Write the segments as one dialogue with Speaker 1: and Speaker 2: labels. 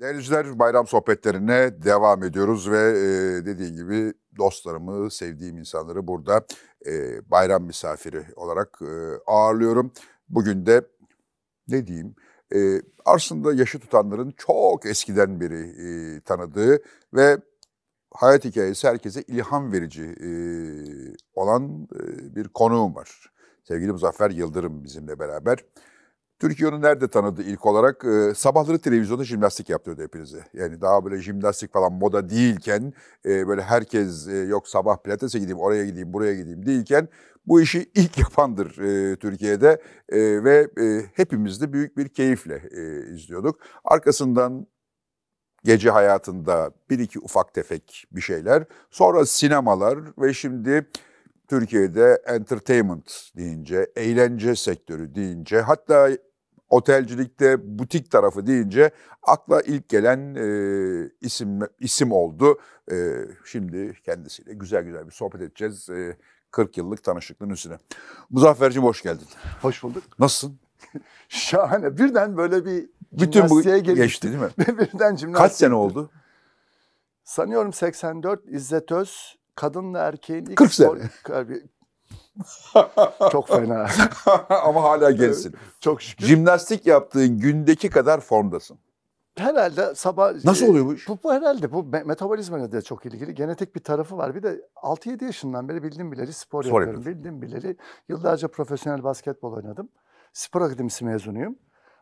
Speaker 1: Değerli izleyiciler bayram sohbetlerine devam ediyoruz ve e, dediğim gibi dostlarımı, sevdiğim insanları burada e, bayram misafiri olarak e, ağırlıyorum. Bugün de ne diyeyim e, aslında yaşı tutanların çok eskiden beri e, tanıdığı ve hayat hikayesi herkese ilham verici e, olan e, bir konuğum var. Sevgili Muzaffer Yıldırım bizimle beraber. Türkiye'nin nerede tanıdı ilk olarak? E, sabahları televizyonda jimnastik yaptırdı hepinizi. Yani daha böyle jimnastik falan moda değilken e, böyle herkes e, yok sabah pilatese gideyim, oraya gideyim, buraya gideyim değilken bu işi ilk yapandır e, Türkiye'de e, ve e, hepimiz de büyük bir keyifle e, izliyorduk. Arkasından gece hayatında bir iki ufak tefek bir şeyler. Sonra sinemalar ve şimdi Türkiye'de entertainment deyince, eğlence sektörü deyince hatta otelcilikte butik tarafı deyince akla ilk gelen e, isim isim oldu. E, şimdi kendisiyle güzel güzel bir sohbet edeceğiz. E, 40 yıllık tanışıklığın üstüne. Muzaffer'cim hoş geldin. Hoş bulduk. Nasılsın?
Speaker 2: Şahane. Birden böyle bir Bütün bu geliştim. geçti değil mi? Birden cimnastiğe Kaç sene oldu? Sanıyorum 84 İzzet Öz kadınla erkeğin ilk 40 spor, sene. Çok fena. Ama
Speaker 1: hala gençsin. Çok şükür. Jimnastik yaptığın gündeki kadar formdasın.
Speaker 2: Herhalde sabah... Nasıl e, oluyor bu iş? Bu, bu herhalde bu metabolizmayla da çok ilgili. Genetik bir tarafı var. Bir de 6-7 yaşından beri bildim bileli spor, spor yapıyorum. Bildim Bildiğim bileli yıllarca profesyonel basketbol oynadım. Spor akademisi mezunuyum.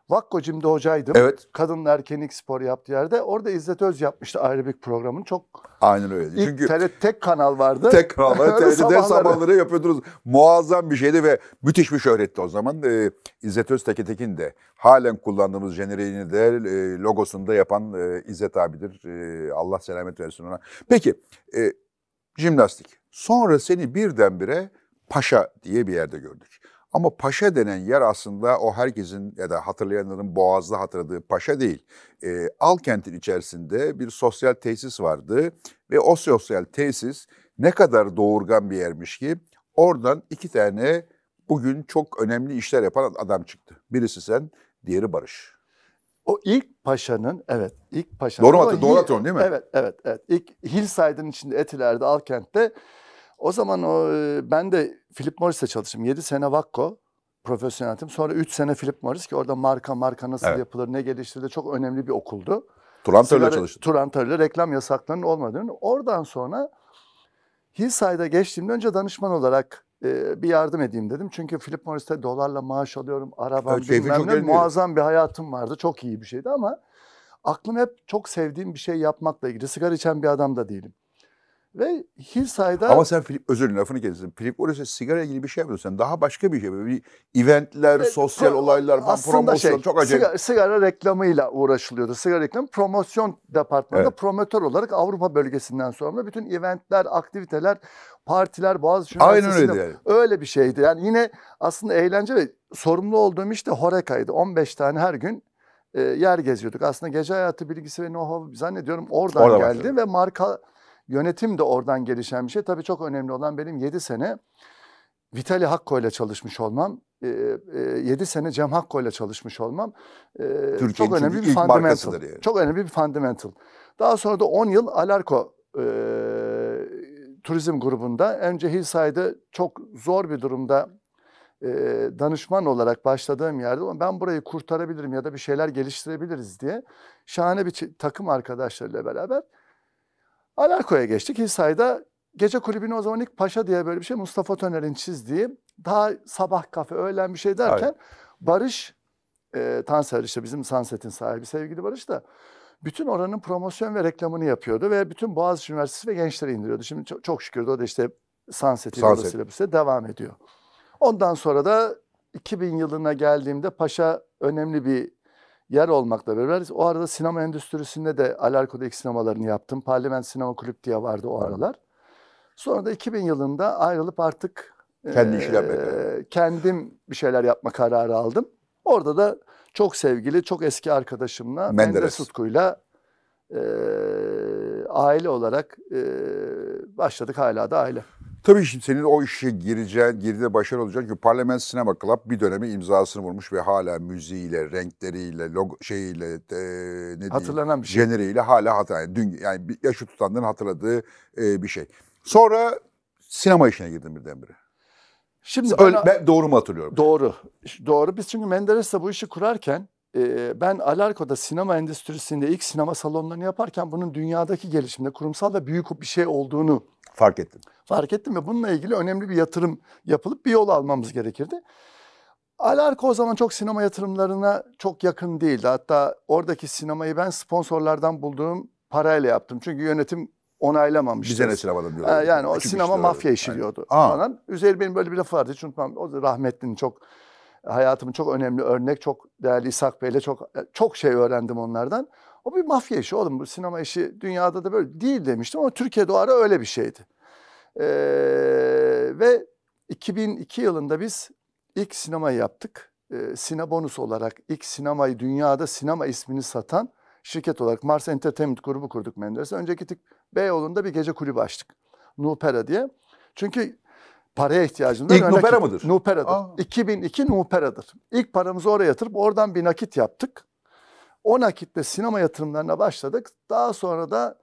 Speaker 2: Vakko cimde hocaydım. Evet. Kadın erkenlik spor yaptı yerde. Orada İzzet Öz yapmıştı aerobik programını. Çok Aynen öyle. İlk Çünkü TRT tek kanal vardı. Tek kanal vardı. TRT'de sabahları. sabahları
Speaker 1: yapıyordunuz. Muazzam bir şeydi ve müthiş bir şöhretti o zaman. Ee, İzzet tekin de halen kullandığımız jeneriğini de e, logosunu da yapan e, İzzet abidir. E, Allah selamet versin ona. Peki e, jimnastik. Sonra seni birdenbire Paşa diye bir yerde gördük. Ama paşa denen yer aslında o herkesin ya da hatırlayanların boğazda hatırladığı paşa değil. E, Alkent'in içerisinde bir sosyal tesis vardı ve o sosyal tesis ne kadar doğurgan bir yermiş ki oradan iki tane bugün çok önemli işler yapan adam çıktı. Birisi sen, diğeri Barış. O ilk paşanın, evet
Speaker 2: ilk paşanın. Doğru hatırlıyorum, doğru değil mi? Evet, evet, evet. İlk Hillside'ın içinde Etiler'de, Alkent'te o zaman o, e, ben de Philip Morris'te çalıştım. 7 sene Vakko profesyonel Sonra 3 sene Philip Morris ki orada marka marka nasıl evet. yapılır, ne geliştirilir çok önemli bir okuldu. Turantörle çalıştım. Turantörle reklam yasaklarının olmadığını. Oradan sonra Hillside'a geçtiğimde önce danışman olarak e, bir yardım edeyim dedim. Çünkü Philip Morris'te dolarla maaş alıyorum, arabam evet, bilmem ne. Muazzam bir hayatım vardı. Çok iyi bir şeydi ama aklım hep çok sevdiğim bir şey yapmakla ilgili. Sigara içen bir adam da değilim. Ve Hillside'a... Ama
Speaker 1: sen Philip özür dilerim lafını kesin. Filip Oris'e sigara ilgili bir şey yapıyorsun. Sen daha başka bir şey yapıyorsun. Eventler, sosyal olaylar, olaylar, şey, promosyon şey, çok acayip. Sigara,
Speaker 2: sigara reklamıyla uğraşılıyordu. Sigara reklamı promosyon departmanında evet. promotör olarak Avrupa bölgesinden sonra bütün eventler, aktiviteler, partiler, bazı Aynen öyle yani. Öyle bir şeydi. Yani yine aslında eğlence ve sorumlu olduğum işte Horeka'ydı. 15 tane her gün e, yer geziyorduk. Aslında gece hayatı bilgisi ve know-how zannediyorum oradan Orada geldi başladım. ve marka Yönetim de oradan gelişen bir şey. Tabii çok önemli olan benim 7 sene Vitali Hakko ile çalışmış olmam. 7 ee, e, sene Cem Hakko ile çalışmış olmam e, çok önemli bir fundamental. Yani. Çok önemli bir fundamental. Daha sonra da 10 yıl Alarko e, turizm grubunda önce Hillside'ı çok zor bir durumda e, danışman olarak başladığım yerde ben burayı kurtarabilirim ya da bir şeyler geliştirebiliriz diye şahane bir takım arkadaşlarıyla beraber Alarkoy'a geçtik. Hisayda gece kulübünü o zaman ilk Paşa diye böyle bir şey Mustafa Töner'in çizdiği daha sabah kafe öğlen bir şey derken evet. Barış e, Tanser işte bizim Sunset'in sahibi sevgili Barış da bütün oranın promosyon ve reklamını yapıyordu ve bütün Boğaziçi Üniversitesi ve gençleri indiriyordu. Şimdi çok, çok şükür de o da işte Sunset'in Sunset. dolayısıyla devam ediyor. Ondan sonra da 2000 yılına geldiğimde Paşa önemli bir yer olmakla beraber o arada sinema endüstrisinde de Alarko'da sinemalarını yaptım. Parlament Sinema Kulüp diye vardı o aralar. Sonra da 2000 yılında ayrılıp artık kendi işi e, kendim bir şeyler yapma kararı aldım. Orada da çok sevgili, çok eski arkadaşımla Menderes, Menderes Utku'yla e, aile olarak e, başladık hala da aile.
Speaker 1: Tabii şimdi senin o işe gireceğin, girdiğinde başarı olacak. Çünkü Parlament Sinema Club bir dönemi imzasını vurmuş ve hala müziğiyle, renkleriyle, logo, şeyiyle, e, ne diyeyim, Hatırlanan bir şey. hala hatırlanan. Yani dün, yani yaşı tutanların hatırladığı e, bir şey. Sonra
Speaker 2: sinema işine girdim birdenbire. Şimdi Öyle, ben, ben doğru mu hatırlıyorum? Doğru. Doğru. Biz çünkü Menderes'le bu işi kurarken e, ben Alarko'da sinema endüstrisinde ilk sinema salonlarını yaparken bunun dünyadaki gelişimde kurumsal ve büyük bir şey olduğunu Fark ettim. Fark ettim ve bununla ilgili önemli bir yatırım yapılıp bir yol almamız gerekirdi. Alarko o zaman çok sinema yatırımlarına çok yakın değildi. Hatta oradaki sinemayı ben sponsorlardan bulduğum parayla yaptım. Çünkü yönetim onaylamamıştı. Bize ne sinemadan diyorlar. Ee, yani o sinema mafya işi yani. diyordu Aa. falan. Üzeri benim böyle bir lafı vardı hiç unutmam. O rahmetlinin çok hayatımın çok önemli örnek, çok değerli İshak Bey'le çok çok şey öğrendim onlardan. O bir mafya işi oğlum bu sinema işi dünyada da böyle değil demiştim ama Türkiye'de o ara öyle bir şeydi. Ee, ve 2002 yılında biz ilk sinemayı yaptık. Ee, Sinabonus olarak ilk sinemayı dünyada sinema ismini satan şirket olarak Mars Entertainment grubu kurduk Menderes'e. Önceki tip Beyoğlu'nda bir gece kulübü açtık. Nupera diye. Çünkü paraya ihtiyacımız var. İlk Nupera mıdır? Nupera'dır. Aa. 2002 Nupera'dır. İlk paramızı oraya yatırıp oradan bir nakit yaptık. O nakitle sinema yatırımlarına başladık. Daha sonra da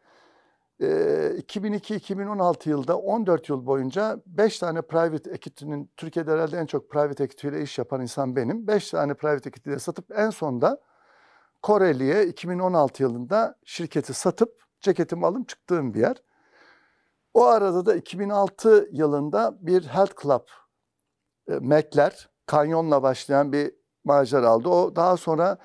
Speaker 2: e, 2002-2016 yılda 14 yıl boyunca 5 tane private equity'nin Türkiye'de herhalde en çok private equity ile iş yapan insan benim. 5 tane private equity'de satıp en sonda Koreli'ye 2016 yılında şirketi satıp ceketimi alıp çıktığım bir yer. O arada da 2006 yılında bir health club e, Mac'ler Kanyon'la başlayan bir macera aldı. O daha sonra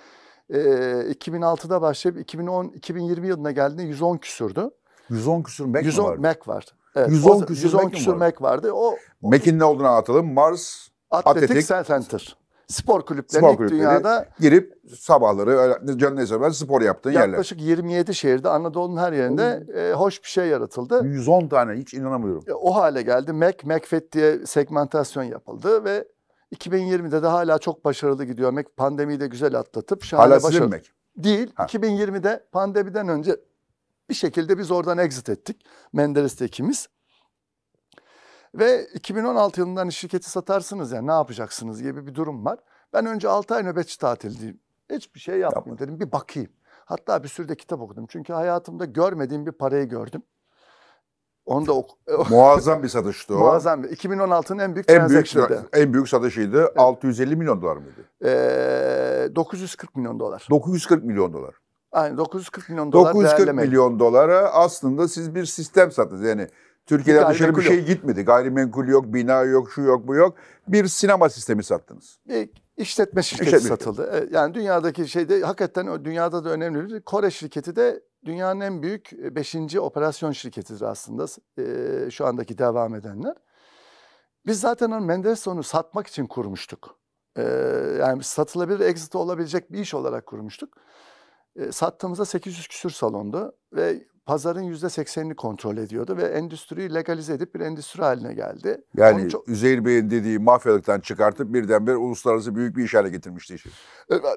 Speaker 2: 2006'da başlayıp 2010 2020 yılına geldiğinde 110 küsürdü. 110 küsür Mac 110 mi vardı? Mac vardı. Evet, 110 küsür, 110 Mac, küsür Mac vardı. O,
Speaker 1: o Mac'in ne olduğunu anlatalım. Mars
Speaker 2: Atletik, Center. Spor kulüpleri spor kulüpleri dünyada
Speaker 1: girip sabahları canlı hesaplar spor yaptığın yaklaşık yerler. Yaklaşık
Speaker 2: 27 şehirde Anadolu'nun her yerinde e, hoş bir şey yaratıldı. 110 tane hiç inanamıyorum. E, o hale geldi. Mac, Macfet diye segmentasyon yapıldı ve 2020'de de hala çok başarılı gidiyor MEK. Pandemiyi de güzel atlatıp şahane hala başarılı. MEK. Değil. Ha. 2020'de pandemiden önce bir şekilde biz oradan exit ettik. Menderes'te ikimiz. Ve 2016 yılından hani şirketi satarsınız yani ne yapacaksınız gibi bir durum var. Ben önce 6 ay nöbetçi tatildeyim. Hiçbir şey yapmayayım Yapma. dedim bir bakayım. Hatta bir sürü de kitap okudum. Çünkü hayatımda görmediğim bir parayı gördüm. Onu da Muazzam
Speaker 1: bir satıştı o. Muazzam.
Speaker 2: 2016'nın en büyük en büyük,
Speaker 1: en büyük satışıydı. Evet. 650 milyon dolar
Speaker 2: mıydı? Ee, 940 milyon dolar.
Speaker 1: 940 milyon dolar.
Speaker 2: Aynen 940 milyon dolar 940 milyon
Speaker 1: dolara aslında siz bir sistem sattınız. Yani Türkiye'de gayrimenkul dışarı bir şey yok. gitmedi. Gayrimenkul yok, bina yok, şu yok, bu yok. Bir sinema sistemi sattınız.
Speaker 2: Bir işletme şirketi işletme satıldı. Ee, yani dünyadaki şeyde hakikaten dünyada da önemli bir şey. Kore şirketi de dünyanın en büyük e, beşinci operasyon şirketidir aslında e, şu andaki devam edenler. Biz zaten onu Mendelssohn'u satmak için kurmuştuk. E, yani satılabilir, exit olabilecek bir iş olarak kurmuştuk. E, sattığımızda 800 küsür salondu ve pazarın yüzde seksenini kontrol ediyordu ve endüstriyi legalize edip bir endüstri haline geldi. Yani çok...
Speaker 1: Üzeyir Bey'in dediği mafyalıktan çıkartıp birdenbire uluslararası büyük bir iş haline getirmişti işi.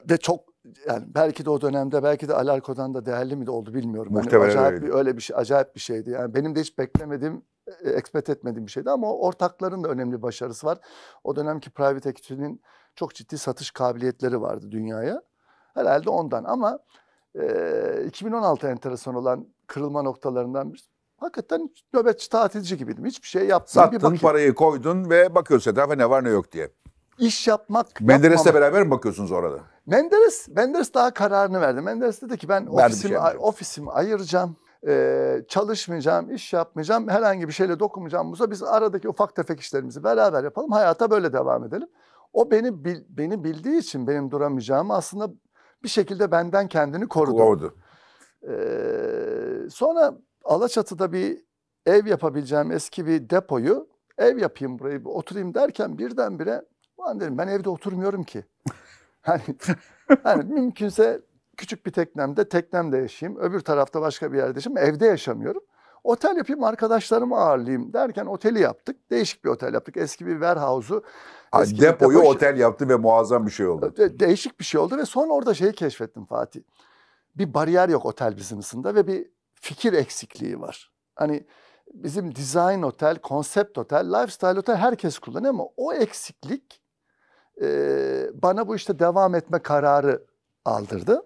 Speaker 2: De çok yani belki de o dönemde belki de Alarko'dan da değerli mi de oldu bilmiyorum. Hani Muhtemelen yani acayip öyle. Bir, öyle bir şey acayip bir şeydi. Yani benim de hiç beklemediğim e, ekspet etmediğim bir şeydi ama ortakların da önemli başarısı var. O dönemki private equity'nin çok ciddi satış kabiliyetleri vardı dünyaya. Herhalde ondan ama e, 2016 enteresan olan kırılma noktalarından birisi. Hakikaten nöbetçi tatilci gibiydim. Hiçbir şey yapmadım. Sattın bir parayı
Speaker 1: koydun ve bakıyorsun etrafa ne var ne yok diye.
Speaker 2: İş yapmak.
Speaker 1: Menderes'le beraber mi bakıyorsunuz orada?
Speaker 2: Menderes, Menderes daha kararını verdi. Menderes dedi ki ben ofisimi, şey ofisimi ayıracağım. Ee, çalışmayacağım, iş yapmayacağım, herhangi bir şeyle dokunmayacağım. dokunmayacağımıza biz aradaki ufak tefek işlerimizi beraber yapalım, hayata böyle devam edelim. O beni bil, beni bildiği için benim duramayacağımı aslında bir şekilde benden kendini korudu. Korudu. Ee, sonra Alaçatı'da bir ev yapabileceğim eski bir depoyu ev yapayım burayı oturayım derken birdenbire ben dedim ben evde oturmuyorum ki. hani, hani mümkünse küçük bir teknemde teknemde yaşayayım. Öbür tarafta başka bir yerde yaşayayım. Evde yaşamıyorum. Otel yapayım arkadaşlarımı ağırlayayım derken oteli yaptık. Değişik bir otel yaptık. Eski bir warehouse'u. Depoyu depo otel yaptı ve muazzam bir şey oldu. Değişik bir şey oldu ve son orada şeyi keşfettim Fatih bir bariyer yok otel bizimsinde ve bir fikir eksikliği var. Hani bizim design otel, konsept otel, lifestyle otel herkes kullanıyor ama o eksiklik e, bana bu işte devam etme kararı aldırdı.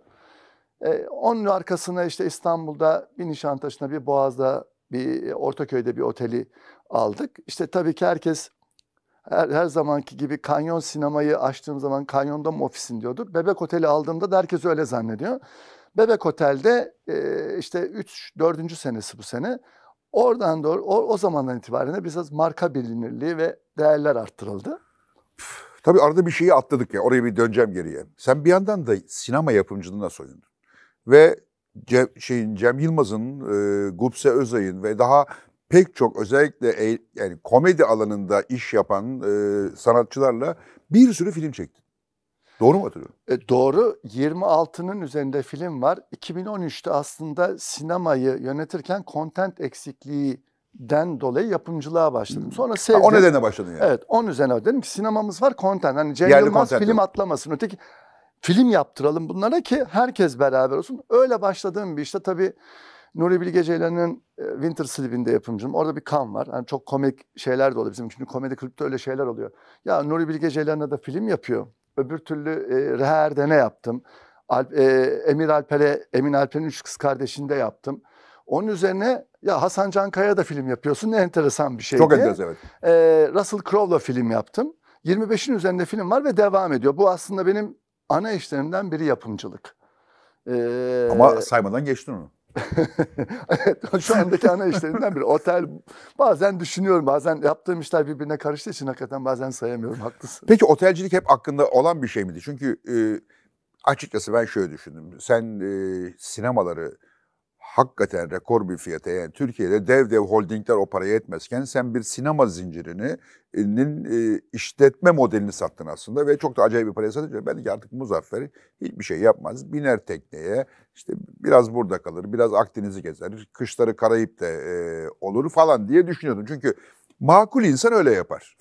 Speaker 2: E, onun arkasına işte İstanbul'da bir Nişantaşı'na bir Boğaz'da bir Ortaköy'de bir oteli aldık. İşte tabii ki herkes her, her zamanki gibi kanyon sinemayı açtığım zaman kanyonda mı ofisin diyordur. Bebek oteli aldığımda da herkes öyle zannediyor. Bebek Otel'de e, işte 3 4. senesi bu sene. Oradan doğru o, o zamandan itibaren biraz marka bilinirliği ve değerler arttırıldı. Üf, tabii arada bir şeyi atladık ya.
Speaker 1: Oraya bir döneceğim geriye. Sen bir yandan da sinema yapımcılığına soyundun. Ve Cem, şeyin, Cem Yılmaz'ın, e, Gupse Özay'ın ve daha pek çok özellikle e, yani komedi alanında iş yapan e, sanatçılarla bir sürü film çektin. Doğru mu
Speaker 2: hatırlıyorum? E, doğru. 26'nın üzerinde film var. 2013'te aslında sinemayı yönetirken content eksikliği den dolayı yapımcılığa başladım. Hmm. Sonra sevdim. Ha, o nedenle başladın yani. Evet. On üzerine dedim ki sinemamız var content. Hani Cem Yılmaz film yok. atlamasın. Öteki film yaptıralım bunlara ki herkes beraber olsun. Öyle başladığım bir işte tabii Nuri Bilge Ceylan'ın e, Winter Sleep'inde yapımcım. Orada bir kan var. Yani çok komik şeyler de oluyor. Bizim çünkü komedi kulüpte öyle şeyler oluyor. Ya Nuri Bilge Ceylan'la da film yapıyor. Öbür türlü e, Reha Erden'e yaptım. Alp, e, Emir Alper'e, Emin Alper'in üç kız kardeşinde yaptım. Onun üzerine ya Hasan Cankaya da film yapıyorsun ne enteresan bir şey Çok diye. enteresan evet. E, Russell Crowe'la film yaptım. 25'in üzerinde film var ve devam ediyor. Bu aslında benim ana işlerimden biri yapımcılık. Ee, Ama saymadan geçtin onu. evet, şu andaki ana işlerinden biri. Otel bazen düşünüyorum, bazen yaptığım işler birbirine karıştığı için hakikaten bazen sayamıyorum, haklısın.
Speaker 1: Peki otelcilik hep aklında olan bir şey miydi? Çünkü e, açıkçası ben şöyle düşündüm. Sen e, sinemaları, hakikaten rekor bir fiyata yani Türkiye'de dev dev holdingler o paraya yetmezken sen bir sinema zincirinin e, işletme modelini sattın aslında ve çok da acayip bir paraya satınca belki artık Muzaffer hiçbir şey yapmaz. Biner tekneye işte biraz burada kalır, biraz Akdeniz'i gezer, kışları Karayip'te e, olur falan diye düşünüyordum. Çünkü Makul insan öyle yapar.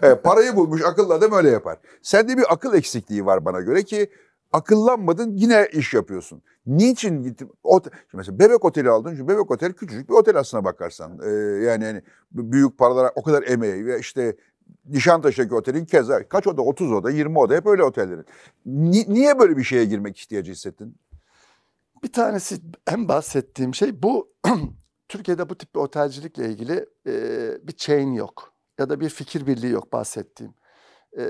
Speaker 1: Parayı bulmuş akıllı adam öyle yapar. Sende bir akıl eksikliği var bana göre ki akıllanmadın yine iş yapıyorsun. Niçin gittim? Ote, mesela bebek oteli aldın. Çünkü bebek otel küçücük bir otel aslına bakarsan. Ee, yani hani büyük paralara o kadar emeği ve işte Nişantaşı'ndaki otelin keza kaç oda? 30 oda, 20 oda hep
Speaker 2: öyle otellerin. Ni, niye böyle bir şeye girmek ihtiyacı hissettin? Bir tanesi en bahsettiğim şey bu Türkiye'de bu tip bir otelcilikle ilgili e, bir chain yok. Ya da bir fikir birliği yok bahsettiğim. E,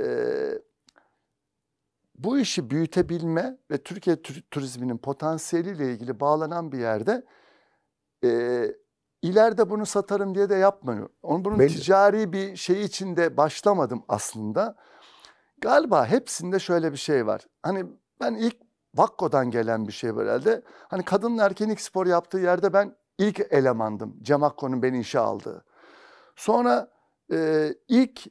Speaker 2: bu işi büyütebilme ve Türkiye turizminin potansiyeliyle ilgili bağlanan bir yerde e, ileride bunu satarım diye de yapmıyorum. Onun bunun Belli. ticari bir şey içinde başlamadım aslında. Galiba hepsinde şöyle bir şey var. Hani ben ilk Vakko'dan gelen bir şey herhalde. Hani kadının erkeğin ilk spor yaptığı yerde ben ilk elemandım. Cem beni işe aldığı. Sonra e, ilk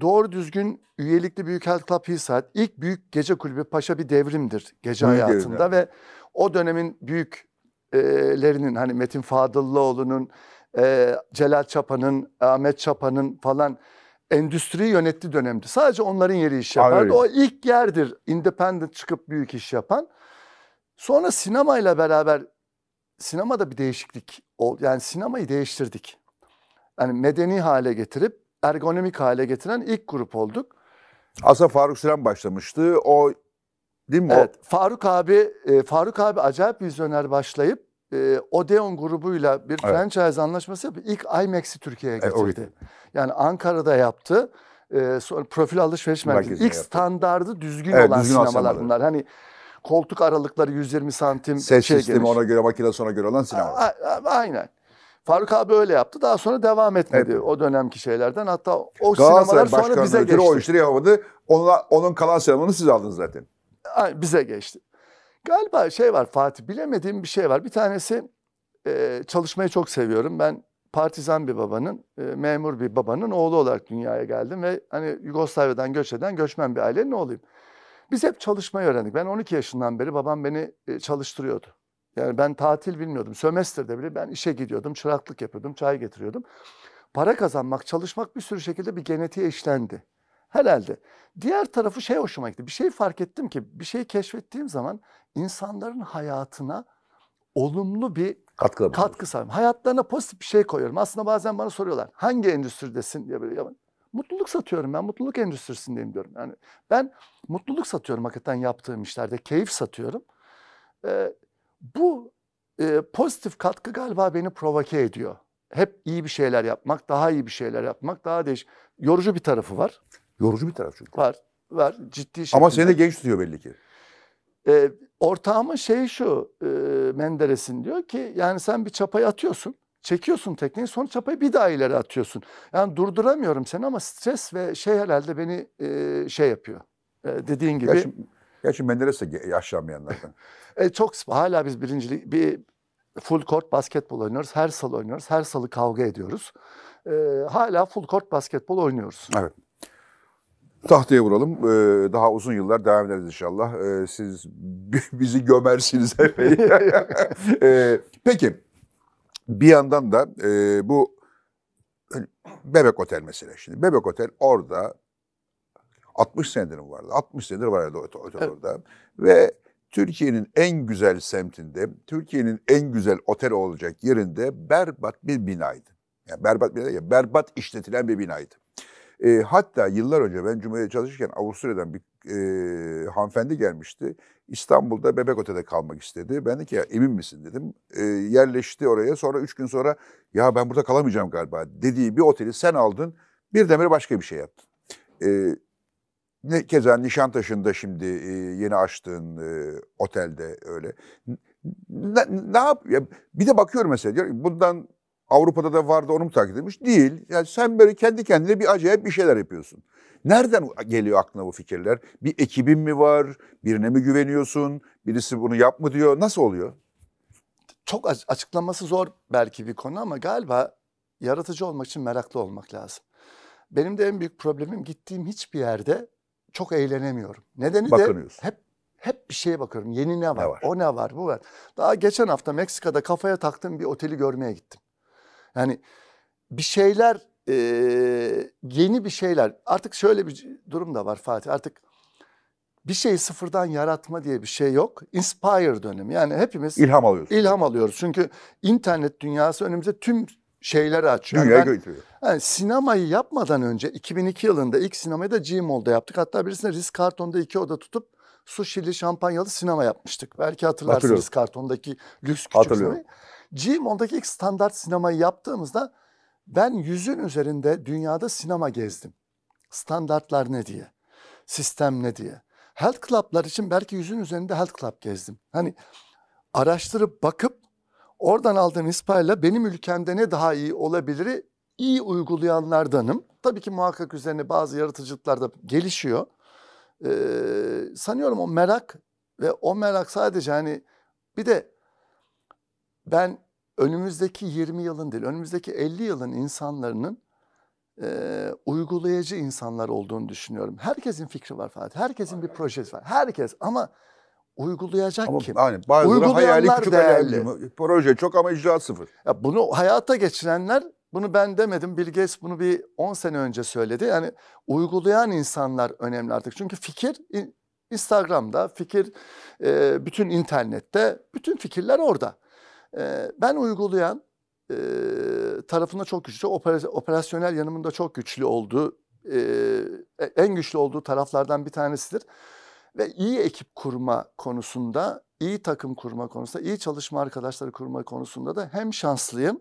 Speaker 2: doğru düzgün üyelikli Büyük Health Club Hillside ilk büyük gece kulübü paşa bir devrimdir gece büyük hayatında devrim. ve o dönemin büyüklerinin e, hani Metin Fadıllıoğlu'nun, e, Celal Çapa'nın, Ahmet Çapa'nın falan endüstriyi yönetti dönemdi. Sadece onların yeri iş yapardı. Aynen. O ilk yerdir independent çıkıp büyük iş yapan. Sonra sinemayla beraber sinemada bir değişiklik oldu. Yani sinemayı değiştirdik. Yani medeni hale getirip ergonomik hale getiren ilk grup olduk. Aslında Faruk Süren başlamıştı. O değil mi? Evet. O? Faruk abi e, Faruk abi acayip vizyoner başlayıp e, Odeon grubuyla bir evet. franchise anlaşması yapıp ilk IMAX'i Türkiye'ye getirdi. E, yani Ankara'da yaptı. E, sonra profil alışveriş merkezi. İlk yaptı. standardı düzgün evet, olan düzgün sinemalar bunlar. Hani koltuk aralıkları 120 santim. Ses şey sistemi geniş. ona göre,
Speaker 1: makinesi sonra göre olan sinema.
Speaker 2: aynen. Faruk abi öyle yaptı. Daha sonra devam etmedi evet. o dönemki şeylerden. Hatta o sinemalar sonra bize geçti. o işleri
Speaker 1: yapamadı. Onunla, onun kalan sinemanı
Speaker 2: siz aldınız zaten. Yani bize geçti. Galiba şey var Fatih bilemediğim bir şey var. Bir tanesi e, çalışmayı çok seviyorum. Ben partizan bir babanın, e, memur bir babanın oğlu olarak dünyaya geldim ve hani Yugoslavya'dan göç eden göçmen bir ailenin oğluyum. Biz hep çalışmayı öğrendik. Ben 12 yaşından beri babam beni e, çalıştırıyordu. Yani ben tatil bilmiyordum. Sömestr'de bile ben işe gidiyordum, çıraklık yapıyordum, çay getiriyordum. Para kazanmak, çalışmak bir sürü şekilde bir genetiğe işlendi. Herhalde. Diğer tarafı şey hoşuma gitti. Bir şey fark ettim ki bir şey keşfettiğim zaman insanların hayatına olumlu bir katkı, katkı sağlıyorum. Hayatlarına pozitif bir şey koyuyorum. Aslında bazen bana soruyorlar hangi endüstridesin diye böyle. mutluluk satıyorum ben mutluluk endüstrisindeyim diyorum. Yani ben mutluluk satıyorum hakikaten yaptığım işlerde. Keyif satıyorum. Ee, bu e, pozitif katkı galiba beni provoke ediyor. Hep iyi bir şeyler yapmak, daha iyi bir şeyler yapmak, daha değiş. Yorucu bir tarafı var. Yorucu bir taraf çünkü. Var, var. Ciddi şekilde. Ama seni de genç tutuyor belli ki. E, ortağımın şeyi şu, e, Menderes'in diyor ki yani sen bir çapayı atıyorsun çekiyorsun tekneyi sonra çapayı bir daha ileri atıyorsun. Yani durduramıyorum seni ama stres ve şey herhalde beni e, şey yapıyor. E, dediğin gibi. Ya şimdi, Gerçi Menderes de yaşlanmayanlardan. e, çok hala biz birincilik bir full court basketbol oynuyoruz. Her salı oynuyoruz. Her salı kavga ediyoruz. E, hala full court basketbol oynuyoruz.
Speaker 1: Evet. Tahtaya vuralım. Ee, daha uzun yıllar devam ederiz inşallah. Ee, siz bizi gömersiniz epey. ee, peki. Bir yandan da e, bu Bebek Otel mesele şimdi. Bebek Otel orada 60 senedir mi vardı? 60 senedir var o otel orada Ve Türkiye'nin en güzel semtinde, Türkiye'nin en güzel otel olacak yerinde berbat bir binaydı. Yani berbat bir ya berbat işletilen bir binaydı. E, hatta yıllar önce ben Cumhuriyet'e çalışırken Avusturya'dan bir e, hanımefendi gelmişti. İstanbul'da Bebek Otel'de kalmak istedi. Ben de ki ya emin misin dedim. E, yerleşti oraya. Sonra üç gün sonra ya ben burada kalamayacağım galiba dediği bir oteli sen aldın. Bir demir başka bir şey yaptın. E, ne, keza Nişantaşı'nda şimdi e, yeni açtığın e, otelde öyle. Ne, ne yap? Ya, bir de bakıyorum mesela diyor bundan Avrupa'da da vardı onu mu takip edilmiş? Değil. Yani sen böyle kendi kendine bir acayip bir şeyler yapıyorsun. Nereden geliyor aklına bu fikirler? Bir ekibin
Speaker 2: mi var? Birine mi güveniyorsun? Birisi bunu yap mı diyor. Nasıl oluyor? Çok açıklaması zor belki bir konu ama galiba yaratıcı olmak için meraklı olmak lazım. Benim de en büyük problemim gittiğim hiçbir yerde çok eğlenemiyorum. Nedeni de hep hep bir şeye bakıyorum. Yeni ne var? ne var? O ne var? Bu var. Daha geçen hafta Meksika'da kafaya taktığım bir oteli görmeye gittim. Yani bir şeyler e, yeni bir şeyler. Artık şöyle bir durum da var Fatih. Artık bir şeyi sıfırdan yaratma diye bir şey yok. Inspire dönemi. Yani hepimiz ilham alıyoruz. İlham alıyoruz. Çünkü internet dünyası önümüze tüm şeyler açıyor. Dünya yani ben, Yani sinemayı yapmadan önce 2002 yılında ilk sinemayı da G-Mall'da yaptık. Hatta birisine Riz Carlton'da iki oda tutup su şili şampanyalı sinema yapmıştık. Belki hatırlarsınız Riz Carlton'daki lüks küçük sinemayı. G-Mall'daki ilk standart sinemayı yaptığımızda ben yüzün üzerinde dünyada sinema gezdim. Standartlar ne diye, sistem ne diye. Health Club'lar için belki yüzün üzerinde Health Club gezdim. Hani araştırıp bakıp Oradan aldığım ispayla benim ülkemde ne daha iyi olabilir iyi uygulayanlardanım. Tabii ki muhakkak üzerine bazı yaratıcılıklar da gelişiyor. Ee, sanıyorum o merak ve o merak sadece hani bir de ben önümüzdeki 20 yılın değil önümüzdeki 50 yılın insanların e, uygulayıcı insanlar olduğunu düşünüyorum. Herkesin fikri var Fatih. Herkesin bir projesi var. Herkes ama uygulayacak ama, kim? Hani bazıları değerli. Proje çok ama icraat sıfır. Ya bunu hayata geçirenler bunu ben demedim. Bill Gates bunu bir 10 sene önce söyledi. Yani uygulayan insanlar önemli artık. Çünkü fikir Instagram'da, fikir e, bütün internette, bütün fikirler orada. E, ben uygulayan e, tarafında çok güçlü, operasyonel yanımında çok güçlü olduğu, en güçlü olduğu taraflardan bir tanesidir. Ve iyi ekip kurma konusunda, iyi takım kurma konusunda, iyi çalışma arkadaşları kurma konusunda da hem şanslıyım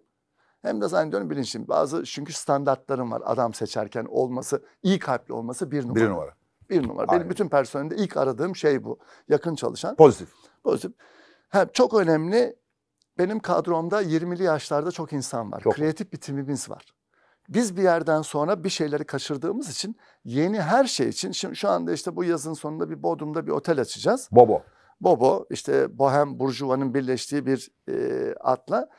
Speaker 2: hem de zannediyorum bilinçliyim. Bazı çünkü standartlarım var adam seçerken olması, iyi kalpli olması bir numara. Bir numara. Bir numara. Aynen. Benim bütün personelde ilk aradığım şey bu. Yakın çalışan. Pozitif. Pozitif. Ha, çok önemli benim kadromda 20'li yaşlarda çok insan var. Çok. Kreatif bir timimiz var. Biz bir yerden sonra bir şeyleri kaçırdığımız için yeni her şey için şimdi şu anda işte bu yazın sonunda bir Bodrum'da bir otel açacağız. Bobo. Bobo işte Bohem Burjuva'nın birleştiği bir e, atla.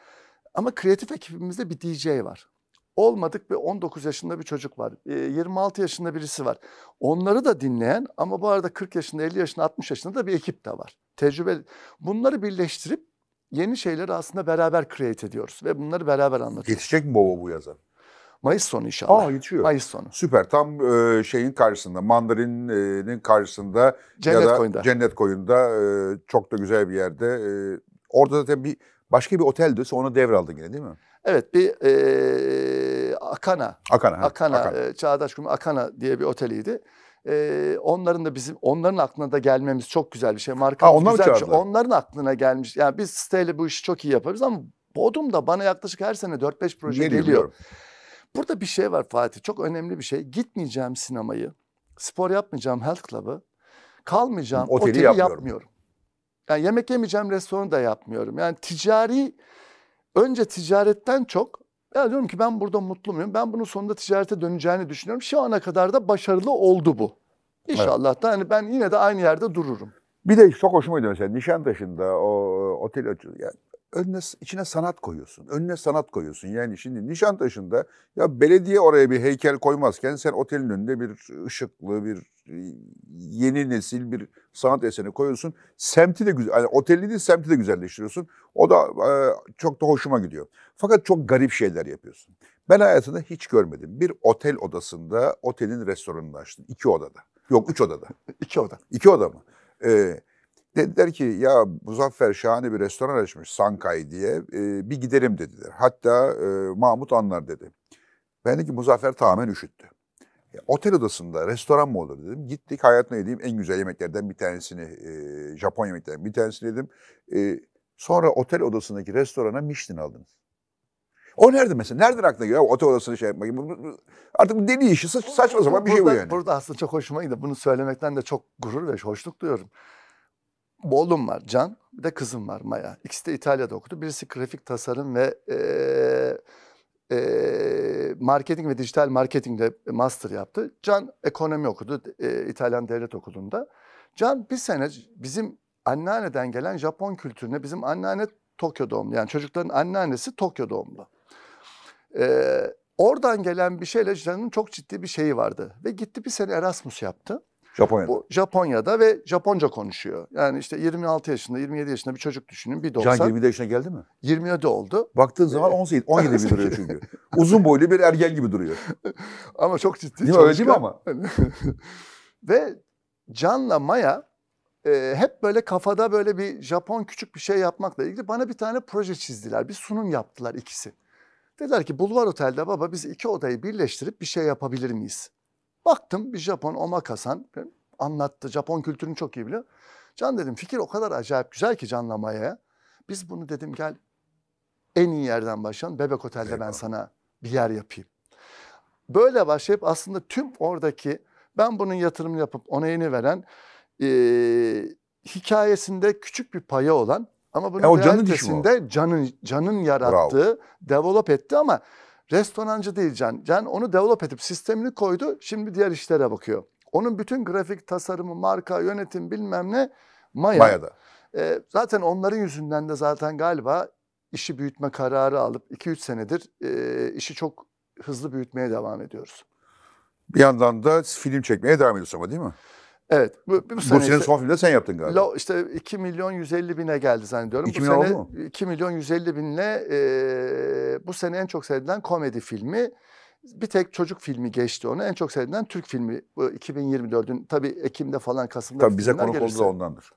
Speaker 2: Ama kreatif ekibimizde bir DJ var. Olmadık bir 19 yaşında bir çocuk var. E, 26 yaşında birisi var. Onları da dinleyen ama bu arada 40 yaşında, 50 yaşında, 60 yaşında da bir ekip de var. Tecrübe. Bunları birleştirip yeni şeyleri aslında beraber create ediyoruz ve bunları beraber anlatıyoruz. Yetişecek mi Bobo bu yazın? Mayıs sonu
Speaker 1: inşallah. Aa yetişiyor. Mayıs sonu. Süper. Tam e, şeyin karşısında, mandarinin karşısında
Speaker 2: Cennet ya da Koyun'da.
Speaker 1: Cennet Koyun'da e, çok da güzel bir yerde. E, orada zaten bir başka bir oteldi. Sonra devraldın yine
Speaker 2: değil mi? Evet bir e, Akana. Akana. Ha. Akana. Akana. E, Çağdaş Kumu Akana diye bir oteliydi. E, onların da bizim onların aklına da gelmemiz çok güzel bir şey. Marka onlar güzel bir şey. Onların aklına gelmiş. Yani biz siteyle bu işi çok iyi yaparız ama Bodrum'da bana yaklaşık her sene 4-5 proje geliyor. Diyorum. Burada bir şey var Fatih çok önemli bir şey. Gitmeyeceğim sinemayı, spor yapmayacağım health club'ı, kalmayacağım oteli, oteli yapmıyorum. yapmıyorum. Yani yemek yemeyeceğim restoranı da yapmıyorum. Yani ticari önce ticaretten çok ya diyorum ki ben burada mutlu muyum? Ben bunun sonunda ticarete döneceğini düşünüyorum. Şu ana kadar da başarılı oldu bu. İnşallah evet. da hani ben yine de aynı yerde dururum. Bir de çok hoşuma gidiyor mesela Nişantaşı'nda o e, otel yani
Speaker 1: önüne içine sanat koyuyorsun. Önüne sanat koyuyorsun. Yani şimdi Nişantaşı'nda ya belediye oraya bir heykel koymazken sen otelin önünde bir ışıklı bir e, yeni nesil bir sanat eseri koyuyorsun. Semti de güzel. Yani oteli değil semti de güzelleştiriyorsun. O da e, çok da hoşuma gidiyor. Fakat çok garip şeyler yapıyorsun. Ben hayatında hiç görmedim. Bir otel odasında otelin restoranını açtın. iki odada. Yok üç odada. iki oda. İki oda mı? Ee, Dediler ki ya Muzaffer şahane bir restoran açmış Sankay diye e, bir gidelim dediler. Hatta e, Mahmut Anlar dedi. Ben de ki Muzaffer tamamen üşüttü. E, otel odasında restoran mı olur dedim. Gittik hayatına yediğim en güzel yemeklerden bir tanesini, e, Japon yemeklerinden bir tanesini yedim. E, sonra otel odasındaki restorana Michelin aldım. O nerede mesela? Nereden aklına geliyor? Otel odasını şey yapmak. Artık bu deli işi saçma sapan bir şey bu yani.
Speaker 2: Burada aslında çok hoşuma gidiyor. Bunu söylemekten de çok gurur ve hoşluk duyuyorum oğlum var Can, bir de kızım var Maya. İkisi de İtalya'da okudu. Birisi grafik tasarım ve e, e, marketing ve dijital marketingde master yaptı. Can ekonomi okudu e, İtalyan Devlet Okulu'nda. Can bir sene bizim anneanneden gelen Japon kültürüne, bizim anneanne Tokyo doğumlu. Yani çocukların anneannesi Tokyo doğumlu. E, oradan gelen bir şeyle Can'ın çok ciddi bir şeyi vardı. Ve gitti bir sene Erasmus yaptı. Japonya'da. Bu Japonya'da ve Japonca konuşuyor. Yani işte 26 yaşında, 27 yaşında bir çocuk düşünün. Bir 90. Can 27 yaşına geldi mi? 27 oldu. Baktığın zaman 18, ee, 17 gibi duruyor çünkü. Uzun boylu bir ergen gibi duruyor. ama çok ciddi. Değil mi? Öyle değil mi ama? ve Can'la Maya e, hep böyle kafada böyle bir Japon küçük bir şey yapmakla ilgili bana bir tane proje çizdiler. Bir sunum yaptılar ikisi. Dediler ki Bulvar Otel'de baba biz iki odayı birleştirip bir şey yapabilir miyiz? Baktım bir Japon Omakasan e, anlattı. Japon kültürünü çok iyi biliyor. Can dedim fikir o kadar acayip güzel ki canlamaya. Biz bunu dedim gel en iyi yerden başlayalım. Bebek Otel'de Eyvallah. ben sana bir yer yapayım. Böyle başlayıp aslında tüm oradaki ben bunun yatırımını yapıp onayını veren e, hikayesinde küçük bir paya olan ama bunun e, o canın realitesinde canın, canın yarattığı, Bravo. develop etti ama Restorancı değil Can. Can onu develop edip sistemini koydu. Şimdi diğer işlere bakıyor. Onun bütün grafik tasarımı, marka, yönetim bilmem ne Maya. Maya'da. E, zaten onların yüzünden de zaten galiba işi büyütme kararı alıp 2-3 senedir e, işi çok hızlı büyütmeye devam ediyoruz. Bir yandan da film çekmeye devam ediyorsun ama değil mi? Evet. Bu, bu, bu sene, sene son filmde sen yaptın galiba. La, işte 2 milyon 150 bine geldi zannediyorum. 2 bu milyon sene, oldu mu? 2 milyon 150 binle e, bu sene en çok seyredilen komedi filmi. Bir tek çocuk filmi geçti onu. En çok seyredilen Türk filmi bu 2024'ün tabii Ekim'de falan Kasım'da. Tabii bize konuk oldu da ondandır.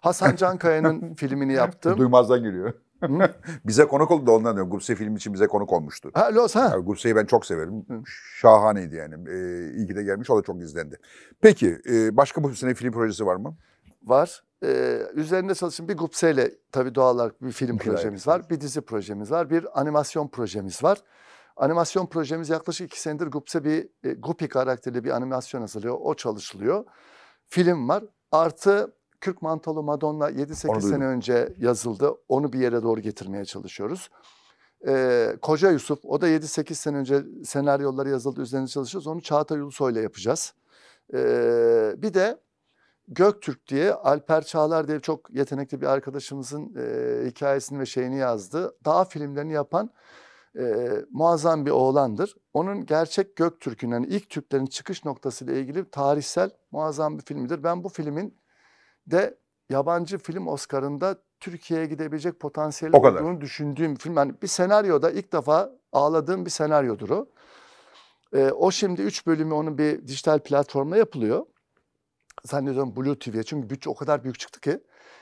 Speaker 2: Hasan Cankaya'nın filmini yaptım. Duymazdan geliyor
Speaker 1: bize konuk oldu da ondan diyorum. Gupse film için bize konuk olmuştu. Ha, Los ha. Gupse'yi ben çok severim. Şahaneydi yani. Ee, iyi ki de gelmiş. O da çok izlendi. Peki e, başka bu sene film projesi
Speaker 2: var mı? Var. Ee, üzerinde çalışan bir Gupse ile tabii doğal olarak bir film projemiz var. Bir dizi projemiz var. Bir animasyon projemiz var. Animasyon projemiz yaklaşık iki senedir Gupse bir e, Gupi karakterli bir animasyon hazırlıyor. O çalışılıyor. Film var. Artı Kürk Mantolu Madonna 7-8 sene önce yazıldı. Onu bir yere doğru getirmeye çalışıyoruz. Ee, Koca Yusuf o da 7-8 sene önce senaryoları yazıldı. Üzerine çalışıyoruz. Onu Çağatay ile yapacağız. Ee, bir de Göktürk diye Alper Çağlar diye çok yetenekli bir arkadaşımızın e, hikayesini ve şeyini yazdı. daha filmlerini yapan e, muazzam bir oğlandır. Onun gerçek Göktürk'ün yani ilk Türklerin çıkış noktası ile ilgili tarihsel muazzam bir filmidir. Ben bu filmin de yabancı film Oscar'ında Türkiye'ye gidebilecek potansiyeli olduğunu düşündüğüm film. Yani bir senaryoda ilk defa ağladığım bir senaryodur o. Ee, o şimdi üç bölümü onun bir dijital platformda yapılıyor. Zannediyorum Blue TV'ye çünkü bütçe o kadar büyük çıktı ki.